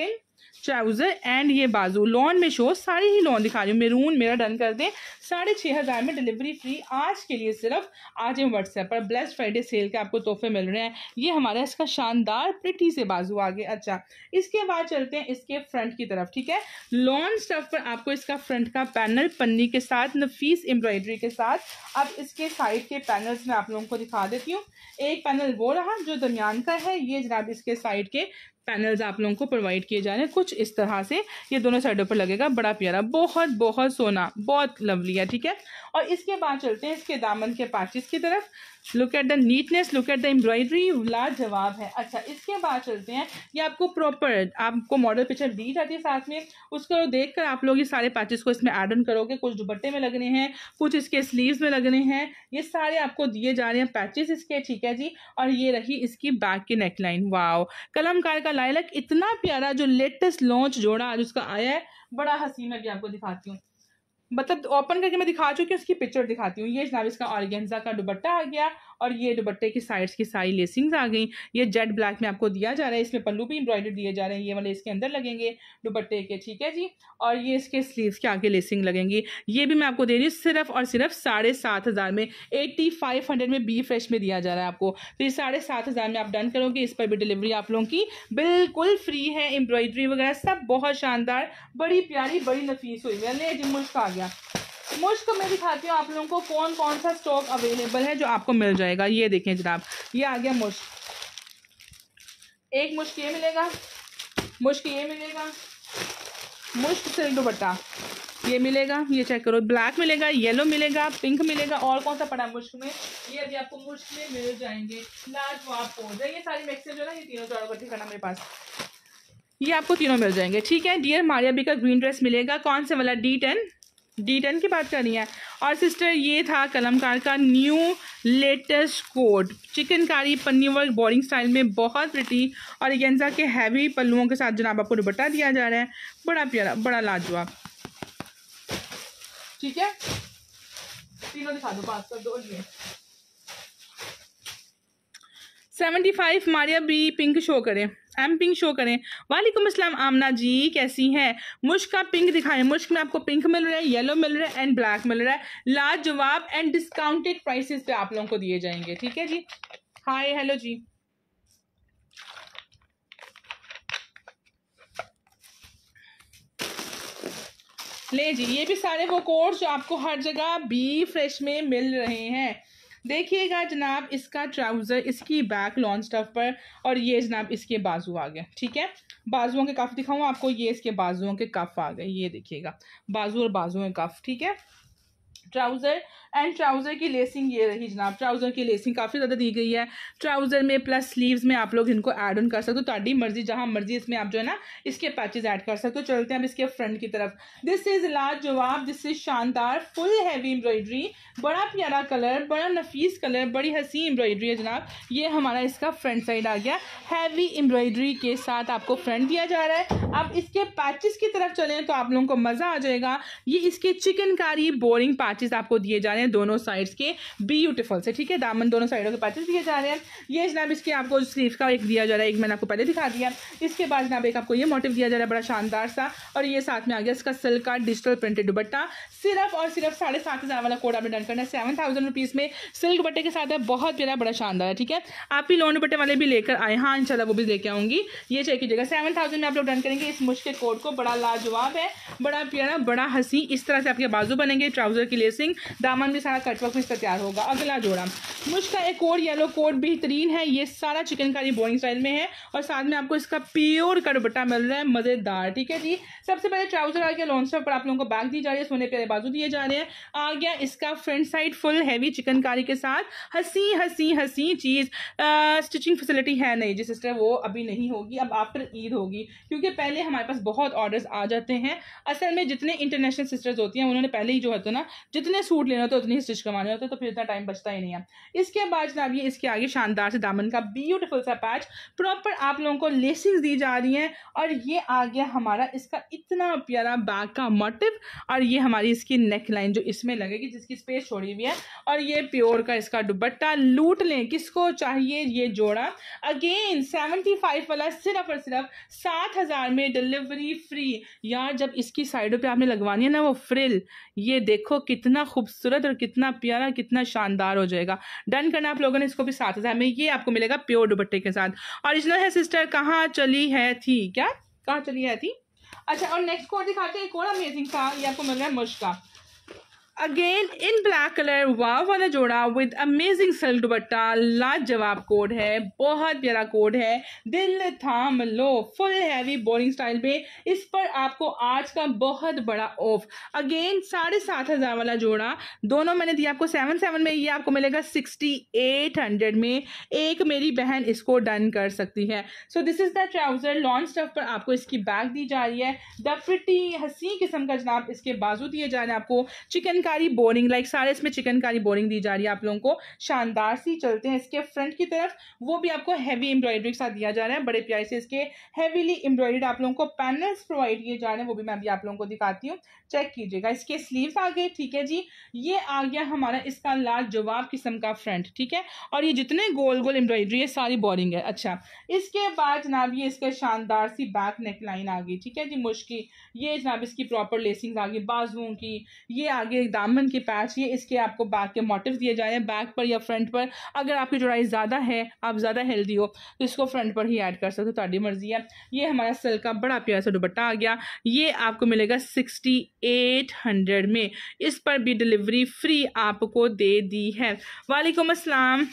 ट्राउजर एंड ये बाजू लॉन में शो सारी ही लॉन दिखा रही हूँ मेरून मेरा डन कर दें साढ़े छः हज़ार में डिलीवरी फ्री आज के लिए सिर्फ आज हम व्हाट्सएप पर ब्लेस फ्राइडे सेल के आपको तोहफे मिल रहे हैं ये हमारा इसका शानदार प्रिटी से बाजू आगे अच्छा इसके बाद चलते हैं इसके फ्रंट की तरफ ठीक है लॉन स्टफ पर आपको इसका फ्रंट का पैनल पन्नी के साथ नफीस एम्ब्रॉयडरी के साथ अब इसके साइड के पैनल्स में आप लोगों को दिखा देती हूँ एक पैनल वो रहा जो दरमियान का है ये जनाब इसके साइड के पैनल्स आप लोगों को प्रोवाइड किए जा रहे हैं कुछ इस तरह से ये दोनों साइडों पर लगेगा बड़ा प्यारा बहुत बहुत सोना बहुत लवली है ठीक है और इसके बाद चलते हैं इसके दामन के पार्टिस की तरफ look at the neatness look at the embroidery लाजवाब है अच्छा इसके बाद चलते हैं ये आपको प्रॉपर आपको मॉडल पिक्चर दी जाती है साथ में उसको देख कर आप लोग ये सारे पैचेस को इसमें एड ऑन करोगे कुछ दुपट्टे में लगने हैं कुछ इसके स्लीव में लगने हैं ये सारे आपको दिए जा रहे हैं पैचेस इसके ठीक है जी और ये रही इसकी बैक की नेकलाइन वाओ कलमकार का लाइलक इतना प्यारा जो लेटेस्ट लॉन्च जोड़ा आज उसका आया है बड़ा हसीन मैं भी आपको दिखाती हूँ मतलब ओपन करके मैं दिखा चुकी हूँ उसकी पिक्चर दिखाती हूँ ये जनाब इसका ऑर्गेंजा का दुबट्टा आ गया और ये दुपट्टे की साइड्स की सारी लेसिंग्स आ गई ये जेड ब्लैक में आपको दिया जा रहा है इसमें पल्लू भी एम्ब्रॉयडर दिए जा रहे हैं ये वाले इसके अंदर लगेंगे दुपट्टे के ठीक है जी और ये इसके स्लीव्स के आगे लेसिंग लगेंगी ये भी मैं आपको दे रही हूँ सिर्फ और सिर्फ साढ़े सात हज़ार में एट्टी फाइव हंड्रेड में बी फ्रेश में दिया जा रहा है आपको तो ये साढ़े सात हज़ार में आप डन करोगे इस पर भी डिलीवरी आप लोगों की बिल्कुल फ्री है एम्ब्रॉयडरी वगैरह सब बहुत शानदार बड़ी प्यारी बड़ी नफीस हुई मैंने ले का आ गया मुश्क में दिखाती हूँ आप लोगों को कौन कौन सा स्टॉक अवेलेबल है जो आपको मिल जाएगा ये देखें जनाब ये आ गया मुश्क एक मुश्क ये मिलेगा मुश्क ये मिलेगा मुश्क सिल्क दुपट्टा ये मिलेगा ये चेक करो ब्लैक मिलेगा येलो मिलेगा पिंक मिलेगा और कौन सा पड़ा मुश्क में ये अभी आपको मुश्क में मिल जाएंगे वाप पोज है ये सारी मिक्सर जो ना ये तीनों चारों इकट्ठे करना मेरे पास ये आपको तीनों मिल जाएंगे ठीक है डियर मारिया बी का ग्रीन ड्रेस मिलेगा कौन सा वाला डी टेन डी टेन की बात करनी है और सिस्टर ये था कलमकार का न्यू लेटेस्ट कोट चिकनकारी पन्नी वर्क बोरिंग स्टाइल में बहुत प्रिटी और गेंजा के हैवी पल्लुओं के साथ जनाब आपको दुपट्टा दिया जा रहा है बड़ा प्यारा बड़ा लाजवाब ठीक है तीनों दिखा दो पास कर दो seventy five Maria B pink show करें एम पिंक शो करें वालेकुम असलम आमना जी कैसी हैं मुश्क का पिंक दिखाएं मुश्क में आपको पिंक मिल रहा है येलो मिल रहा है एंड ब्लैक मिल रहा है लाजवाब एंड डिस्काउंटेड प्राइसेस पे आप लोगों को दिए जाएंगे ठीक है जी हाय हेलो जी ले जी ये भी सारे वो कोर्स जो आपको हर जगह बी फ्रेश में मिल रहे हैं देखिएगा जनाब इसका ट्राउज़र इसकी बैक लॉन्च स्टफ पर और ये जनाब इसके बाजू आ गए ठीक है बाजुओं के कफ दिखाऊँ आपको ये इसके बाजुओं के कफ आ गए ये देखिएगा बाजू और बाजुओं के कफ ठीक है ट्राउज़र एंड ट्राउज़र की लेसिंग ये रही जनाब ट्राउज़र की लेसिंग काफ़ी ज़्यादा दी गई है ट्राउज़र में प्लस स्लीव्स में आप लोग इनको ऐड ऑन कर सकते हो ताड़ी मर्जी जहाँ मर्जी इसमें आप जो है ना इसके पैचेज ऐड कर सकते हो चलते हैं अब इसके फ्रंट की तरफ दिस इज़ लाज जवाब दिस इज़ शानदार फुल हैवी एम्ब्रॉयडरी बड़ा प्यारा कलर बड़ा नफीस कलर बड़ी हसी एम्ब्रॉयडरी है जनाब ये हमारा इसका फ्रंट साइड आ गया हैवी एम्ब्रॉयडरी के साथ आपको फ्रंट दिया जा रहा है अब इसके पैचेस की तरफ चलें तो आप लोगों को मज़ा आ जाएगा ये इसके चिकनकारी बोरिंग पैच पैचेस आपको दिए जा रहे हैं दोनों साइड्स के ब्यूटीफुल से ठीक है दामन दोनों साइडों के पैचेस दिए जा रहे हैं ये जनाब इसके आपको स्लीव का एक दिया जा रहा है एक मैंने आपको पहले दिखा दिया इसके बाद जनाब एक आपको ये मोटिव दिया जा रहा है बड़ा शानदार सा और ये साथ में आ गया इसका सिल्क का डिजिटल प्रिंटेड दुबट्टा सिर्फ और सिर्फ साढ़े सात हज़ार वाला कोड आपने डन करना है सेवन थाउजेंड रुपीज़ में सिल्क बट्टे के साथ है बहुत प्यारा बड़ा शानदार है ठीक है आप भी लोन दुपट्टे वाले भी लेकर आए हाँ इनशाला वो भी लेके आऊँगी ये चेक कीजिएगा सेवन थाउजेंड में आप लोग डन करेंगे इस मुश्किल कोड को बड़ा लाजवाब है बड़ा प्यारा बड़ा हंसी इस तरह से आपके बाजू बनेंगे ट्राउजर के लिए लेसिंग दामन भी सारा कटवर्क में इसका तैयार होगा अगला जोड़ा मुझका एक और येलो कोट बेहतरीन है ये सारा चिकनकारी बोइंग स्टाइल में है और साथ में आपको इसका प्योर कटबट्टा मिल रहा है मज़ेदार ठीक है जी सबसे पहले ट्राउजर आ गया लॉन्च पर आप लोगों को बैग दी जा रही है सोने प्यारे बाजू दिए जा रहे हैं आ गया इसका front side full heavy chikankari के साथ हंसी हंसी हंसी चीज़ स्टिचिंग फैसिलिटी है नहीं जी सिस्टर वो अभी नहीं होगी अब आफ्टर ईद होगी क्योंकि पहले हमारे पास बहुत ऑर्डर्स आ जाते हैं असल में जितने इंटरनेशनल सिस्टर्स होती हैं उन्होंने पहले ही जो है तो ना जितने सूट लेने होते उतनी ही स्टिच करवाने होते तो फिर इतना टाइम बचता ही नहीं है इसके बाद जनाब ये इसके आगे शानदार से दामन का ब्यूटीफुल सा पैच प्रॉपर आप लोगों को लेसिंग दी जा रही हैं और ये आ गया हमारा इसका इतना प्यारा बैग का मोटिव और ये हमारी इसकी नेक लाइन जो इसमें लगेगी जिसकी स्पेस छोड़ी हुई है और ये प्योर का इसका दुबट्टा लूट लें किसको चाहिए ये जोड़ा अगेन सेवेंटी फाइव वाला सिर्फ और सिर्फ सात हज़ार में डिलीवरी फ्री यार जब इसकी साइडों पे आपने लगवानी है ना वो फ्रिल ये देखो कितना कितना खूबसूरत और कितना प्यारा कितना शानदार हो जाएगा डन करना आप लोगों ने इसको भी साथ हज़ार में ये आपको मिलेगा प्योर दुपट्टे के साथ ऑरिजिनल है सिस्टर कहाँ चली है थी क्या कहाँ चली है थी अच्छा और नेक्स्ट कोड दिखाते हैं एक और अमेजिंग था ये आपको मिल रहा है Mushka again in black colour wow वाला जोड़ा विद अमेजिंग सिल्क दुपट्टा लाजवाब कोड है बहुत प्यारा कोड है दिल थाम लो फुल हैवी बोरिंग स्टाइल पे इस पर आपको आज का बहुत बड़ा ऑफ अगेन साढ़े सात हज़ार वाला जोड़ा दोनों मैंने दिया आपको सेवन सेवन में ये आपको मिलेगा सिक्सटी एट हंड्रेड में एक मेरी बहन इसको डन कर सकती है so this is the trouser long stuff पर आपको इसकी बैग दी जा रही है द फिटी हसी किस्म का जनाब इसके बाजू दिए जा रहे हैं आपको चिकन चिकनकारी बोरिंग लाइक सारे इसमें चिकनकारी बोरिंग दी जा रही है आप लोगों को शानदार सी चलते हैं इसके फ्रंट की तरफ वो भी आपको हैवी एम्ब्रॉयडरी के साथ दिया जा रहा है बड़े प्यारे से इसके हैवीली एम्ब्रॉयड आप लोगों को पैनल्स प्रोवाइड किए जा रहे हैं वो भी मैं अभी आप लोगों को दिखाती हूँ चेक कीजिएगा इसके स्लीव आ गए ठीक है जी ये आ गया हमारा इसका लाजवाब किस्म का फ्रंट ठीक है और ये जितने गोल गोल एम्ब्रॉयडरी है सारी बोरिंग है अच्छा इसके बाद जनाब ये इसका शानदार सी बैक नेक लाइन आ गई ठीक है जी मुश्किल ये जनाब इसकी प्रॉपर लेसिंग आ गई बाजुओं की ये आगे दामन के पैच ये इसके आपको बैक के मोटिव दिए जा रहे हैं बैक पर या फ्रंट पर अगर आपकी चौड़ाई ज़्यादा है आप ज़्यादा हेल्दी हो तो इसको फ्रंट पर ही ऐड कर सकते हो तो मर्जी है ये हमारा सिल्क का बड़ा प्यारा सा दुपट्टा आ गया ये आपको मिलेगा सिक्सटी एट हंड्रेड में इस पर भी डिलीवरी फ्री आपको दे दी है वालेकुम असलम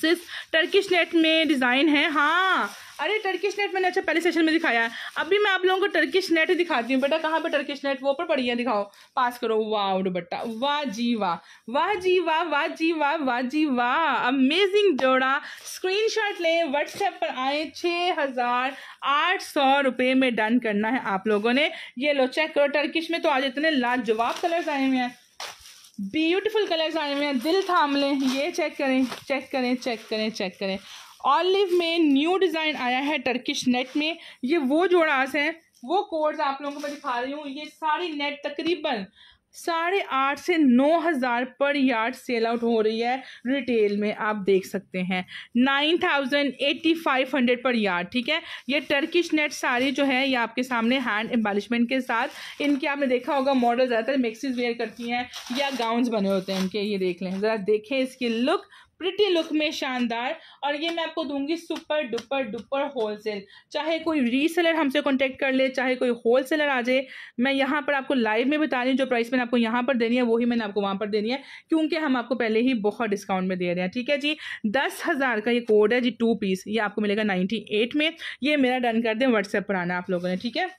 सिर्फ टर्किश नेट में डिज़ाइन है हाँ अरे टर्किश नेट मैंने अच्छा पहले सेशन में दिखाया है अभी मैं आप लोगों को टर्किश नेट दिखाती हूँ बेटा कहाँ पे टर्किश नेट वो पर पढ़ी है दिखाओ पास करो वाह दुबट्टा वाह जी वाह वाह जी वाह वाह जी वाह वाह जी वाह अमेजिंग जोड़ा स्क्रीन शॉट लें व्हाट्सएप पर आए छः हज़ार आठ सौ रुपये में डन करना है आप लोगों ने ये लो चेक करो टर्किश में तो आज इतने लाजवाब कलर्स आए हुए हैं ब्यूटीफुल कलर्स आए हुए हैं दिल थाम लें ये चेक करें चेक करें चेक करें चेक करें ऑलिव में न्यू डिज़ाइन आया है टर्किश नेट में ये वो जोड़ास हैं वो कोड्स आप लोगों को मैं दिखा रही हूँ ये सारी नेट तकरीबन साढ़े आठ से नौ हज़ार पर यार्ड सेल आउट हो रही है रिटेल में आप देख सकते हैं nine thousand eighty five hundred पर यार्ड ठीक है ये टर्किश नेट सारी जो है ये आपके सामने हैंड एम्बालिशमेंट के साथ इनके आपने देखा होगा मॉडल ज़्यादातर मिक्सिस वेयर करती हैं या गाउन्स बने होते हैं इनके ये देख लें ज़रा देखें इसकी लुक प्रिटी लुक में शानदार और ये मैं आपको दूंगी सुपर डुपर डुपर होलसेल चाहे कोई रीसेलर हमसे कॉन्टेक्ट कर ले चाहे कोई होलसेलर आ जाए मैं यहाँ पर आपको लाइव में बता रही हूँ जो प्राइस मैंने आपको यहाँ पर देनी है वही मैंने आपको वहाँ पर देनी है क्योंकि हम आपको पहले ही बहुत डिस्काउंट में दे रहे हैं ठीक है जी दस हज़ार का ये कोड है जी टू पीस ये आपको मिलेगा नाइन्टी एट में ये मेरा डन कर दें व्हाट्सएप पर आना आप लोगों ने ठीक है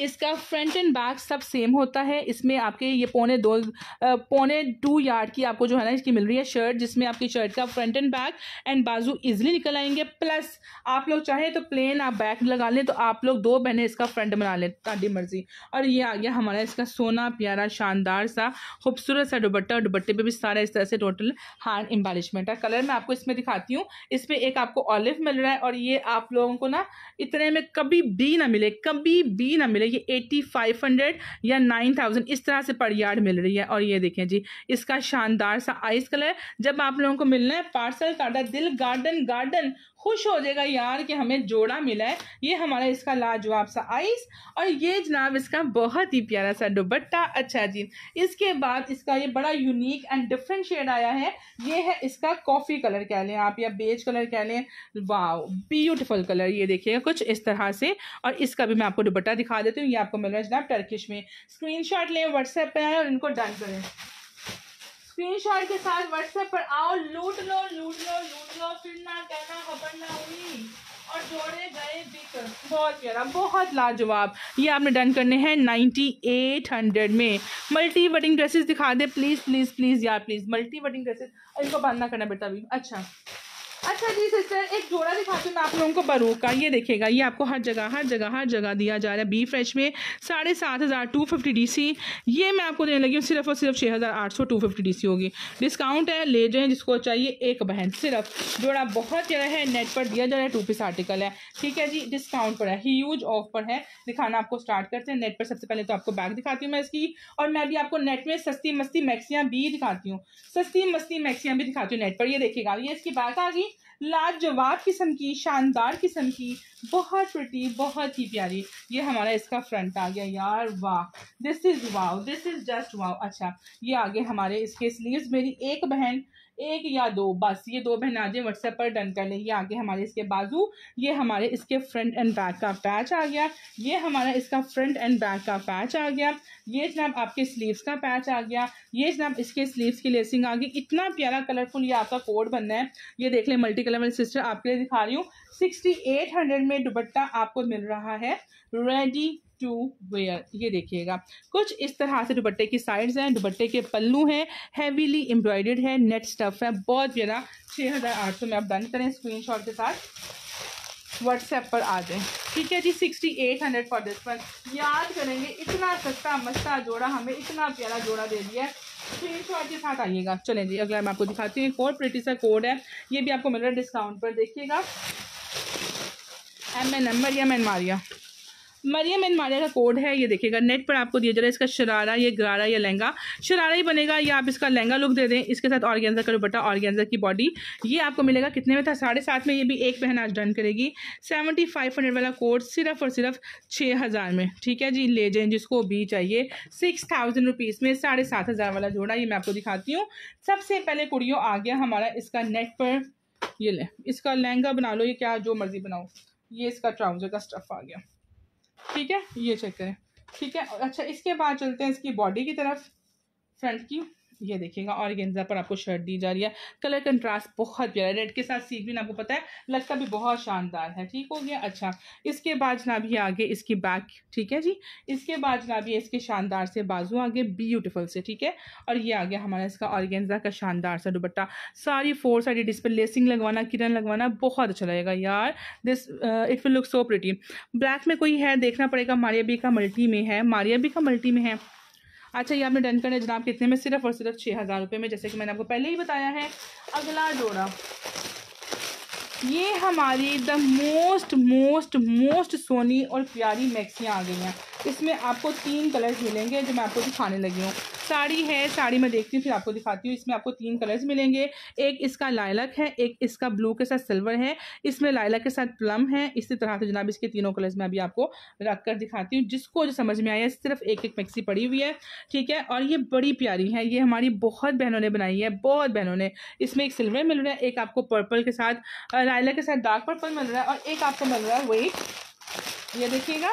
इसका फ्रंट एंड बैक सब सेम होता है इसमें आपके ये पौने दो पौने टू यार्ड की आपको जो है ना इसकी मिल रही है शर्ट जिसमें आपकी शर्ट का फ्रंट एंड बैक एंड बाजू इजिली निकल आएंगे प्लस आप लोग चाहें तो प्लेन आप बैक लगा लें तो आप लोग दो बहने इसका फ्रंट बना लें ताडी मर्जी और ये आ गया हमारा इसका सोना प्यारा शानदार सा खूबसूरत सा दुबट्टा और दुबट्टे पर भी सारा इस तरह से टोटल हार्ड एम्बालिशमेंट है कलर मैं आपको इसमें दिखाती हूँ इसमें एक आपको ऑलिव मिल रहा है और ये आप लोगों को ना इतने में कभी भी ना मिले कभी भी ना मिले देखिए एट्टी फाइव हंड्रेड या नाइन थाउजेंड इस तरह से पर यार्ड मिल रही है और ये देखें जी इसका शानदार सा आइस कलर जब आप लोगों को मिलना है पार्सल काटा दिल गार्डन गार्डन खुश हो जाएगा यार कि हमें जोड़ा मिला है ये हमारा इसका लाजवाब सा आइस और ये जनाब इसका बहुत ही प्यारा सा दुबट्टा अच्छा जी इसके बाद इसका ये बड़ा यूनिक एंड डिफरेंट शेड आया है ये है इसका कॉफ़ी कलर कह लें आप या बेज कलर कह लें वाह ब्यूटिफुल कलर ये देखिएगा कुछ इस तरह से और इसका भी मैं आपको दुबट्टा दिखा देती हूँ ये आपको मिल रहा है जनाब टर्किश में स्क्रीन लें व्हाट्सएप पर आए और इनको डन करें स्क्रीनशॉट के साथ व्हाट्सएप पर आओ लूट लो लूट लो लूट लो फिर ना कहना खबर ना हुई और जोड़े गए बहुत प्यारा बहुत लाजवाब ये आपने डन करने हैं नाइन्टी एट हंड्रेड में मल्टी वेडिंग ड्रेसेस दिखा दे प्लीज़ प्लीज़ प्लीज़ यार प्लीज़ मल्टी वेडिंग ड्रेसेस इनको बांधना करना बेटा अभी अच्छा अच्छा जी सिस्टर एक जोड़ा दिखाती हूँ आप लोगों को बरू का ये देखेगा ये आपको हर जगह हर जगह हर जगह दिया जा रहा है बी फ्रेश में साढ़े सात हज़ार टू फिफ्टी डी सी ये मैं आपको देने लगी हूँ सिर्फ और सिर्फ छः हज़ार आठ सौ टू फिफ्टी डी सी होगी डिस्काउंट है ले जाएँ जिसको चाहिए एक बहन सिर्फ जोड़ा बहुत ज़्यादा है नेट पर दिया जा रहा है टू पीस आर्टिकल है ठीक है जी डिस्काउंट पर है ह्यूज ऑफर है दिखाना आपको स्टार्ट करते हैं नेट पर सबसे पहले तो आपको बैग दिखाती हूँ मैं इसकी और मैं भी आपको नेट में सस्ती मस्ती मैक्सियाँ भी दिखाती हूँ सस्ती मस्ती मैक्सियाँ भी दिखाती हूँ नेट पर ये देखिएगा ये इसकी बैग आ गई लाजवाब किस्म की शानदार किस्म की बहुत प्रटी बहुत ही प्यारी ये हमारा इसका फ्रंट आ गया यार वाह this is wow this is just wow अच्छा ये आगे हमारे इसके स्लीव्स मेरी एक बहन एक या दो बस ये दो बहनाजें व्हाट्सएप पर डन कर लेंगे ये आगे हमारे इसके बाजू ये हमारे इसके फ्रंट एंड बैक का पैच आ गया ये हमारा इसका फ्रंट एंड बैक का पैच आ गया ये जनाब आपके स्लीव्स का पैच आ गया ये जनाब इसके स्लीव्स की लेसिंग आ गई इतना प्यारा कलरफुल ये आपका कोड बनना है ये देख लें मल्टी कलर मेरी सिस्टर आपके लिए दिखा रही हूँ सिक्सटी एट हंड्रेड में दुबट्टा आपको मिल रहा है रेडी टू वेयर ये देखिएगा कुछ इस तरह से दुपट्टे की साइड्स हैं दुपट्टे के पल्लू हैं हैवीली एम्ब्रॉयडेड है नेट स्टफ है बहुत ज़्यादा छः हज़ार आठ सौ में आप डन करें स्क्रीन शॉट के साथ व्हाट्सएप पर आ जाएँ ठीक है जी sixty eight hundred for this one याद करेंगे इतना सस्ता मस्ता जोड़ा हमें इतना प्यारा जोड़ा दे दिया है स्क्रीन शॉट के साथ आइएगा चलें जी अगला मैं आपको दिखाती हूँ एक और प्रिटी सा कोड है ये भी आपको मिल रहा है डिस्काउंट पर देखिएगा एम एन एम मरिया मैन मारिया मरियम एंड मारिया का कोड है ये देखिएगा नेट पर आपको दिया जा रहा है इसका शरारा ये गरारा या लहंगा शरारा ही बनेगा या आप इसका लहंगा लुक दे दें इसके साथ ऑर्गेंजा का दुपट्टा ऑर्गेंजा की बॉडी ये आपको मिलेगा कितने में था साढ़े सात में ये भी एक बहन आज डन करेगी सेवेंटी फाइव हंड्रेड वाला कोड सिर्फ और सिर्फ छः हज़ार में ठीक है जी ले जाए जिसको भी चाहिए सिक्स थाउजेंड रुपीज़ में साढ़े सात हज़ार वाला जोड़ा ये मैं आपको दिखाती हूँ सबसे पहले कुड़ियों आ गया हमारा इसका नेट पर ये लें इसका लहंगा बना लो ये क्या जो मर्ज़ी बनाओ ये इसका ट्राउज़र का स्टफ़ आ गया ठीक है ये चेक करें ठीक है अच्छा इसके बाद चलते हैं इसकी बॉडी की तरफ फ्रंट की ये देखिएगा और गेंजा पर आपको शर्ट दी जा रही है कलर कंट्रास्ट बहुत प्यारा है रेड के साथ भी ना आपको पता है लगता भी बहुत शानदार है ठीक हो गया अच्छा इसके बाद ना भी आगे इसकी बैक ठीक है जी इसके बाद ना भी इसके शानदार से बाजू आगे ब्यूटीफुल से ठीक है और ये आ गया हमारा इसका ऑर्गेंजा का शानदार सा दुपट्टा सारी फोर साइड इस पर लेसिंग लगवाना किरण लगवाना बहुत अच्छा लगेगा यार this it will look so pretty black में कोई है देखना पड़ेगा मारिया बी का मल्टी में है मारिया बी का मल्टी में है अच्छा ये आपने डन करना है जनाब कितने में सिर्फ और सिर्फ छः हज़ार रुपये में जैसे कि मैंने आपको पहले ही बताया है अगला डोरा ये हमारी द मोस्ट मोस्ट मोस्ट सोनी और प्यारी मैक्सियाँ आ गई हैं इसमें आपको तीन कलर्स मिलेंगे जो मैं आपको दिखाने लगी हूँ साड़ी है साड़ी मैं देखती हूँ फिर आपको दिखाती हूँ इसमें आपको तीन कलर्स मिलेंगे एक इसका लाइलक है एक इसका ब्लू के साथ सिल्वर है इसमें लाइलक के साथ प्लम है इसी तरह से जनाब इसके तीनों कलर्स मैं अभी आपको रख कर दिखाती हूँ जिसको जो समझ में आया सिर्फ एक एक मैक्सी पड़ी हुई है ठीक है और ये बड़ी प्यारी है ये हमारी बहुत बहनों ने बनाई है बहुत बहनों ने इसमें एक सिल्वर मिल रहा है एक आपको पर्पल के साथ लाइलक के साथ डार्क पर्पल मिल रहा है और एक आपको मिल रहा है वही ये देखिएगा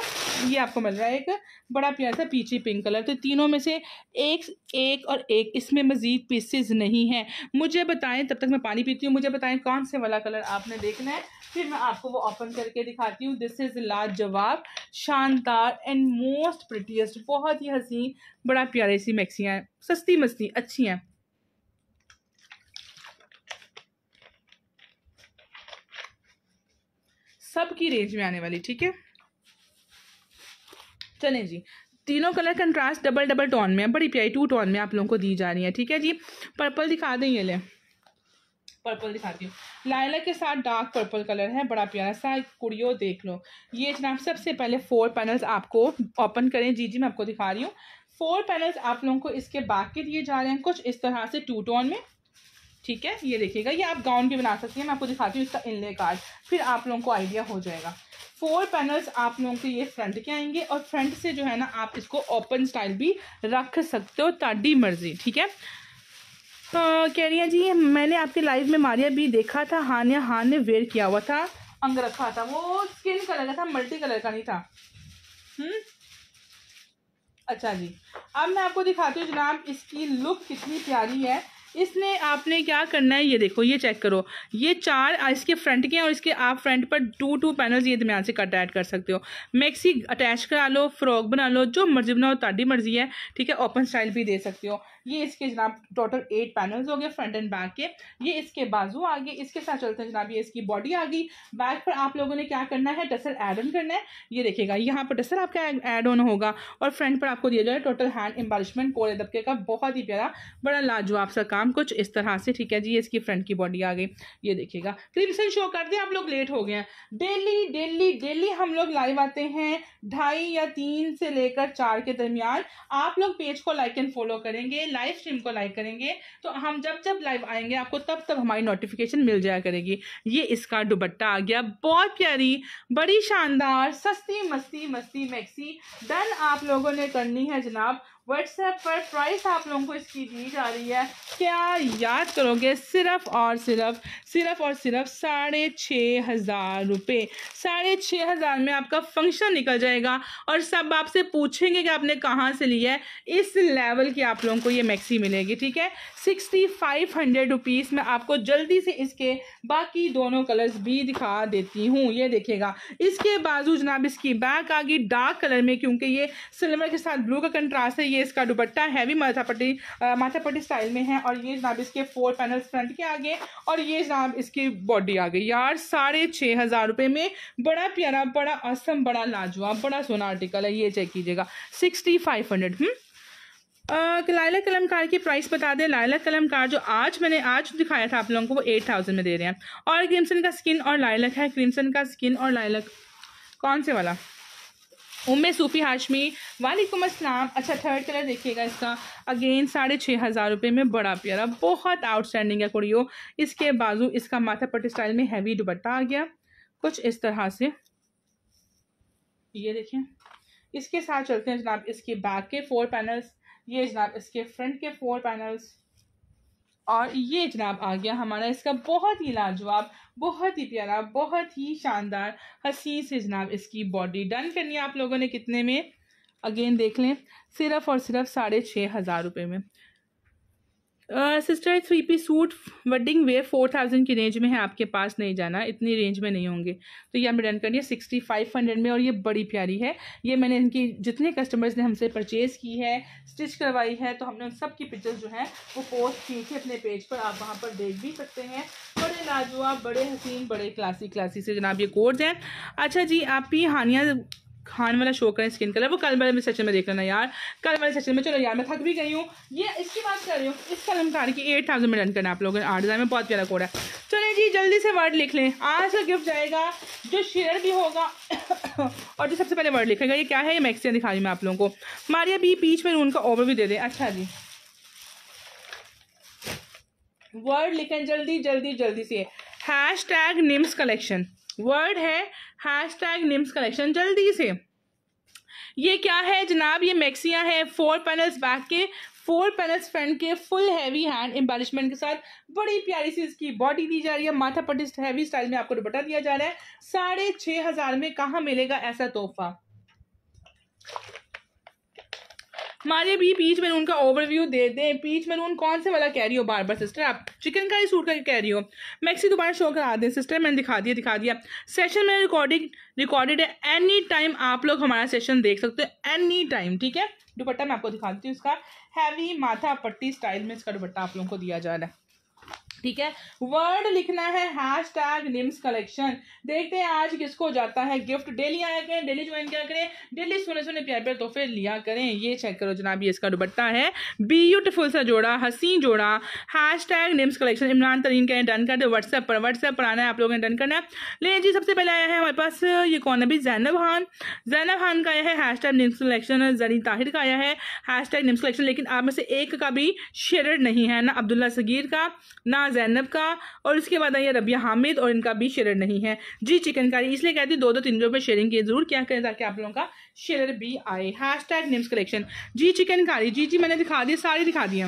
ये आपको मिल रहा है एक बड़ा प्यारा सा पीची पिंक कलर तो तीनों में से एक एक और एक इसमें मज़ीद पीसेज नहीं है मुझे बताएं तब तक मैं पानी पीती हूँ मुझे बताएं कौन से वाला कलर आपने देखना है फिर मैं आपको वो ओपन करके दिखाती हूँ दिस इज़ लाजवाब शानदार एंड मोस्ट प्रिटीएस्ट बहुत ही हसीन बड़ा प्यारे सी मैक्सियाँ हैं सस्ती मस्ती अच्छी हैं सब की रेंज में आने वाली ठीक है चलें जी तीनों colour contrast double double tone में है बड़ी प्यारी टू टोन में आप लोगों को दी जा रही है ठीक है जी पर्पल दिखा दें ये ले पर्पल दिखाती हूँ लाइला के साथ डार्क पर्पल कलर है बड़ा प्यारा सा कुड़ियो देख लो ये जनाब सबसे पहले फोर पैनल्स आपको ओपन करें जी जी मैं आपको दिखा रही हूँ फोर पैनल्स आप लोगों को इसके के दिए जा रहे हैं कुछ इस तरह से टू टोन में ठीक है ये देखिएगा ये आप गाउन भी बना सकती हैं मैं आपको दिखाती हूँ इसका इनले कार्ड फिर आप लोगों को आइडिया हो जाएगा फोर पैनल्स आप लोगों के ये फ्रंट के आएंगे और फ्रंट से जो है ना आप इसको ओपन स्टाइल भी रख सकते हो ताडी मर्जी ठीक है कह रही है जी मैंने आपके लाइव में मारिया भी देखा था हानिया हान ने वेयर किया हुआ था अंग रखा था वो स्किन कलर का था मल्टी कलर का नहीं था हम्म अच्छा जी अब मैं आपको दिखाती हूँ जनाब इसकी लुक कितनी प्यारी है इसमें आपने क्या करना है ये देखो ये चेक करो ये चार इसके फ्रंट के हैं और इसके आप फ्रंट पर टू टू पैनल्स ये दरमियान से कट ऐड कर सकते हो मैक्सी अटैच करा लो फ्रॉक बना लो जो मर्जी बनाओ ताड़ी मर्जी है ठीक है ओपन स्टाइल भी दे सकते हो ये इसके जनाब टोटल एट पैनल्स हो गए फ्रंट एंड बैक के ये इसके बाजू आ गए इसके साथ चलते हैं जनाब ये इसकी बॉडी आ गई बैक पर आप लोगों ने क्या करना है टसल एड ऑन करना है ये देखिएगा यहाँ पर टसल आपका एड ऑन होगा और फ्रंट पर आपको दिया जाए टोटल हैंड एम्बालिशमेंट कोरे दबके का बहुत ही प्यारा बड़ा लाजवाब सा काम कुछ इस तरह से ठीक है जी ये इसकी फ्रंट की बॉडी आ गई ये देखिएगा से शो कर दिया आप लोग लेट हो गए हैं डेली डेली डेली हम लोग लाइव आते हैं ढाई या तीन से लेकर चार के दरमियान आप लोग पेज को लाइक एंड फॉलो करेंगे लाइव स्ट्रीम को लाइक करेंगे तो हम जब जब लाइव आएंगे आपको तब तब हमारी नोटिफिकेशन मिल जाया करेगी ये इसका दुबट्टा आ गया बहुत प्यारी बड़ी शानदार सस्ती मस्ती मस्ती मैक्सी डन आप लोगों ने करनी है जनाब व्हाट्सएप पर प्राइस आप लोगों को इसकी दी जा रही है क्या याद करोगे सिर्फ और सिर्फ सिर्फ और सिर्फ साढ़े छः हज़ार रुपये साढ़े छः हज़ार में आपका फंक्शन निकल जाएगा और सब आपसे पूछेंगे कि आपने कहाँ से लिया है इस लेवल की आप लोगों को ये मैक्सी मिलेगी ठीक है सिक्सटी फाइव हंड्रेड रुपीज़ में आपको जल्दी से इसके बाकी दोनों कलर्स भी दिखा देती हूँ ये देखिएगा इसके बाजू जनाब इसकी बैक आ गई डार्क कलर में क्योंकि ये सिल्वर के साथ ब्लू का कंट्रास्ट है ये ये इसका दुपट्टा हैवी माथापट्टी माथापट्टी स्टाइल में है और ये जनाब इसके फोर पैनल फ्रंट के आगे और ये जनाब इसकी बॉडी आ गई यार साढ़े छः हज़ार रुपये में बड़ा प्यारा बड़ा असम बड़ा लाजवाब बड़ा सोना आर्टिकल है ये चेक कीजिएगा सिक्सटी फाइव हंड्रेड लायला कलमकार की प्राइस बता दें लायला कलमकार जो आज मैंने आज दिखाया था आप लोगों को वो एट थाउजेंड में दे रहे हैं और क्रिमसन का स्किन और लाइलक है क्रिमसन का स्किन और लाइलक कौन से वाला उम्मे सूफ़ी हाशमी वालेकुम अस्सलाम अच्छा थर्ड कलर देखिएगा इसका अगेन साढ़े छः हज़ार रुपये में बड़ा प्यारा बहुत आउटस्टैंडिंग है कुड़ियों इसके बाजू इसका माथा पट्टी स्टाइल में हैवी दुपट्टा आ गया कुछ इस तरह से ये देखें इसके साथ चलते हैं जनाब इसके बैक के फोर पैनल्स ये जनाब इसके फ्रंट के फोर पैनल्स और ये जनाब आ गया हमारा इसका बहुत ही लाजवाब बहुत ही प्यारा बहुत ही शानदार हसीन से जनाब इसकी बॉडी डन करनी है आप लोगों ने कितने में अगेन देख लें सिर्फ और सिर्फ साढ़े छः हज़ार रुपये में sister three P suit wedding wear four thousand की रेंज में है आपके पास नहीं जाना इतनी रेंज में नहीं होंगे तो ये हम डन करिए सिक्सटी फाइव हंड्रेड में और ये बड़ी प्यारी है ये मैंने इनकी जितने कस्टमर्स ने हमसे परचेज़ की है स्टिच करवाई है तो हमने उन सब की पिक्चर्स जो हैं वो पोस्ट की थी अपने पेज पर आप वहाँ पर देख भी सकते हैं बड़े लाजवाब बड़े हसीन बड़े क्लासी क्लासी से जनाब ये कोर्स हैं अच्छा जी आपकी हानिया खान वाला शो करें स्किन कलर वो कल वाले सेशन में देख लेना यार कल वाले सेशन में चलो यार मैं थक भी गई हूँ ये इसकी बात कर रही हूँ इस कलमकार की एट थाउजेंड में रन करना आप लोगों ने आठ हज़ार में बहुत प्यारा कोड है चले जी जल्दी से वर्ड लिख लें आज का गिफ्ट जाएगा जो शेयर भी होगा और जो सबसे पहले वर्ड लिखेगा ये क्या है ये मैक्सियाँ दिखा रही मैं आप लोगों को मारिया बी पीच में उनका ओवर भी दे दें अच्छा जी वर्ड लिखें जल्दी जल्दी जल्दी से hashtag Nims collection word है हैश टैग निम्स कलेक्शन जल्दी से ये क्या है जनाब ये मैक्सियाँ हैं फोर पैनल्स बैक के फोर पैनल्स फ्रंट के फुल हैवी हैंड एम्बालिशमेंट के साथ बड़ी प्यारी सी इसकी बॉडी दी जा रही है माथा पट्टी हैवी स्टाइल में आपको दुपट्टा दिया जा रहा है साढ़े छः हज़ार में कहाँ मिलेगा ऐसा तोहफा हमारे भी पीच मैरून का ओवरव्यू दे दें पीच मैरून कौन से वाला कह रही हो बार बार सिस्टर आप चिकन का ही सूट करके कह रही हो मैक्सी दोबारा शो करा दें सिस्टर मैंने दिखा दिया दिखा दिया सेशन में रिकॉर्डिंग रिकॉर्डेड है एनी टाइम आप लोग हमारा सेशन देख सकते हो एनी टाइम ठीक है दुपट्टा मैं आपको दिखाती हूँ इसका हैवी माथा पट्टी स्टाइल में इसका दुपट्टा आप लोगों को दिया जा रहा है ठीक है वर्ड लिखना है हैश टैग निम्स कलेक्शन देखते हैं आज किसको जाता है गिफ्ट डेली आया करें डेली ज्वाइन क्या करें डेली सुने सुने प्यार प्यार तोहफे लिया करें ये चेक करो जनाब ये इसका दुबट्टा है ब्यूटीफुल सा जोड़ा हसी जोड़ा hashtag Nims collection Imran Tareen का डन कर दे व्हाट्सएप पर व्हाट्सएप पर आना है आप लोगों ने डन करना है ले जी सबसे पहले आया है हमारे पास ये कौन है भी जैनब खान जैनब खान का आया है हैश टैग निम्स कलेक्शन जनी ताहिर का आया है हैश टैग निम्स कलेक्शन लेकिन आप में से एक का भी शेयर नहीं है ना अब्दुल्ला सगीर का ना यहाँ जैनब का और इसके बाद आइए रबिया हामिद और इनका भी शेयर नहीं है जी चिकनकारी इसलिए कहती दो दो तीन रुपये शेयरिंग की जरूर क्या करें ताकि आप लोगों का शेयर भी आए हैश टैग नेम्स कलेक्शन जी चिकनकारी जी जी मैंने दिखा दी सारी दिखा दी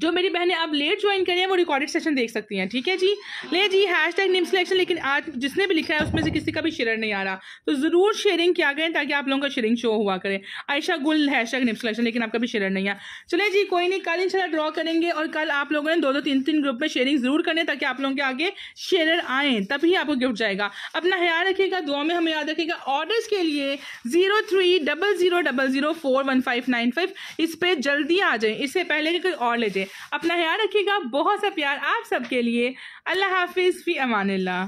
जो मेरी बहने अब लेट ज्वाइन करें वो रिकॉर्डेड सेशन देख सकती हैं ठीक है जी ले जी हैश टैग नेम सिलेक्शन लेकिन आज जिसने भी लिखा है उसमें से किसी का भी शेयर नहीं आ रहा तो ज़रूर शेयरिंग किया करें ताकि आप लोगों का शेयरिंग शो हुआ करें आयशा गुल हैश टैग नेम सिलेक्शन लेकिन आपका भी शेयर नहीं आया चले जी कोई नहीं कल इनशाला ड्रॉ करेंगे और कल आप लोगों ने दो दो तीन तीन ग्रुप में शेयरिंग ज़रूर करें ताकि आप लोगों के आगे शेयर आएँ तभी आपको गिफ्ट जाएगा अपना ख्याल रखिएगा दुआ में हमें याद रखेगा ऑर्डर्स के लिए zero three double zero double zero four one five nine five इस पर जल्दी आ जाए इससे पहले कि कोई और ले जाए अपना ख्याल रखिएगा बहुत सा प्यार आप सबके लिए अल्लाह हाफिज़ फ़ी अमान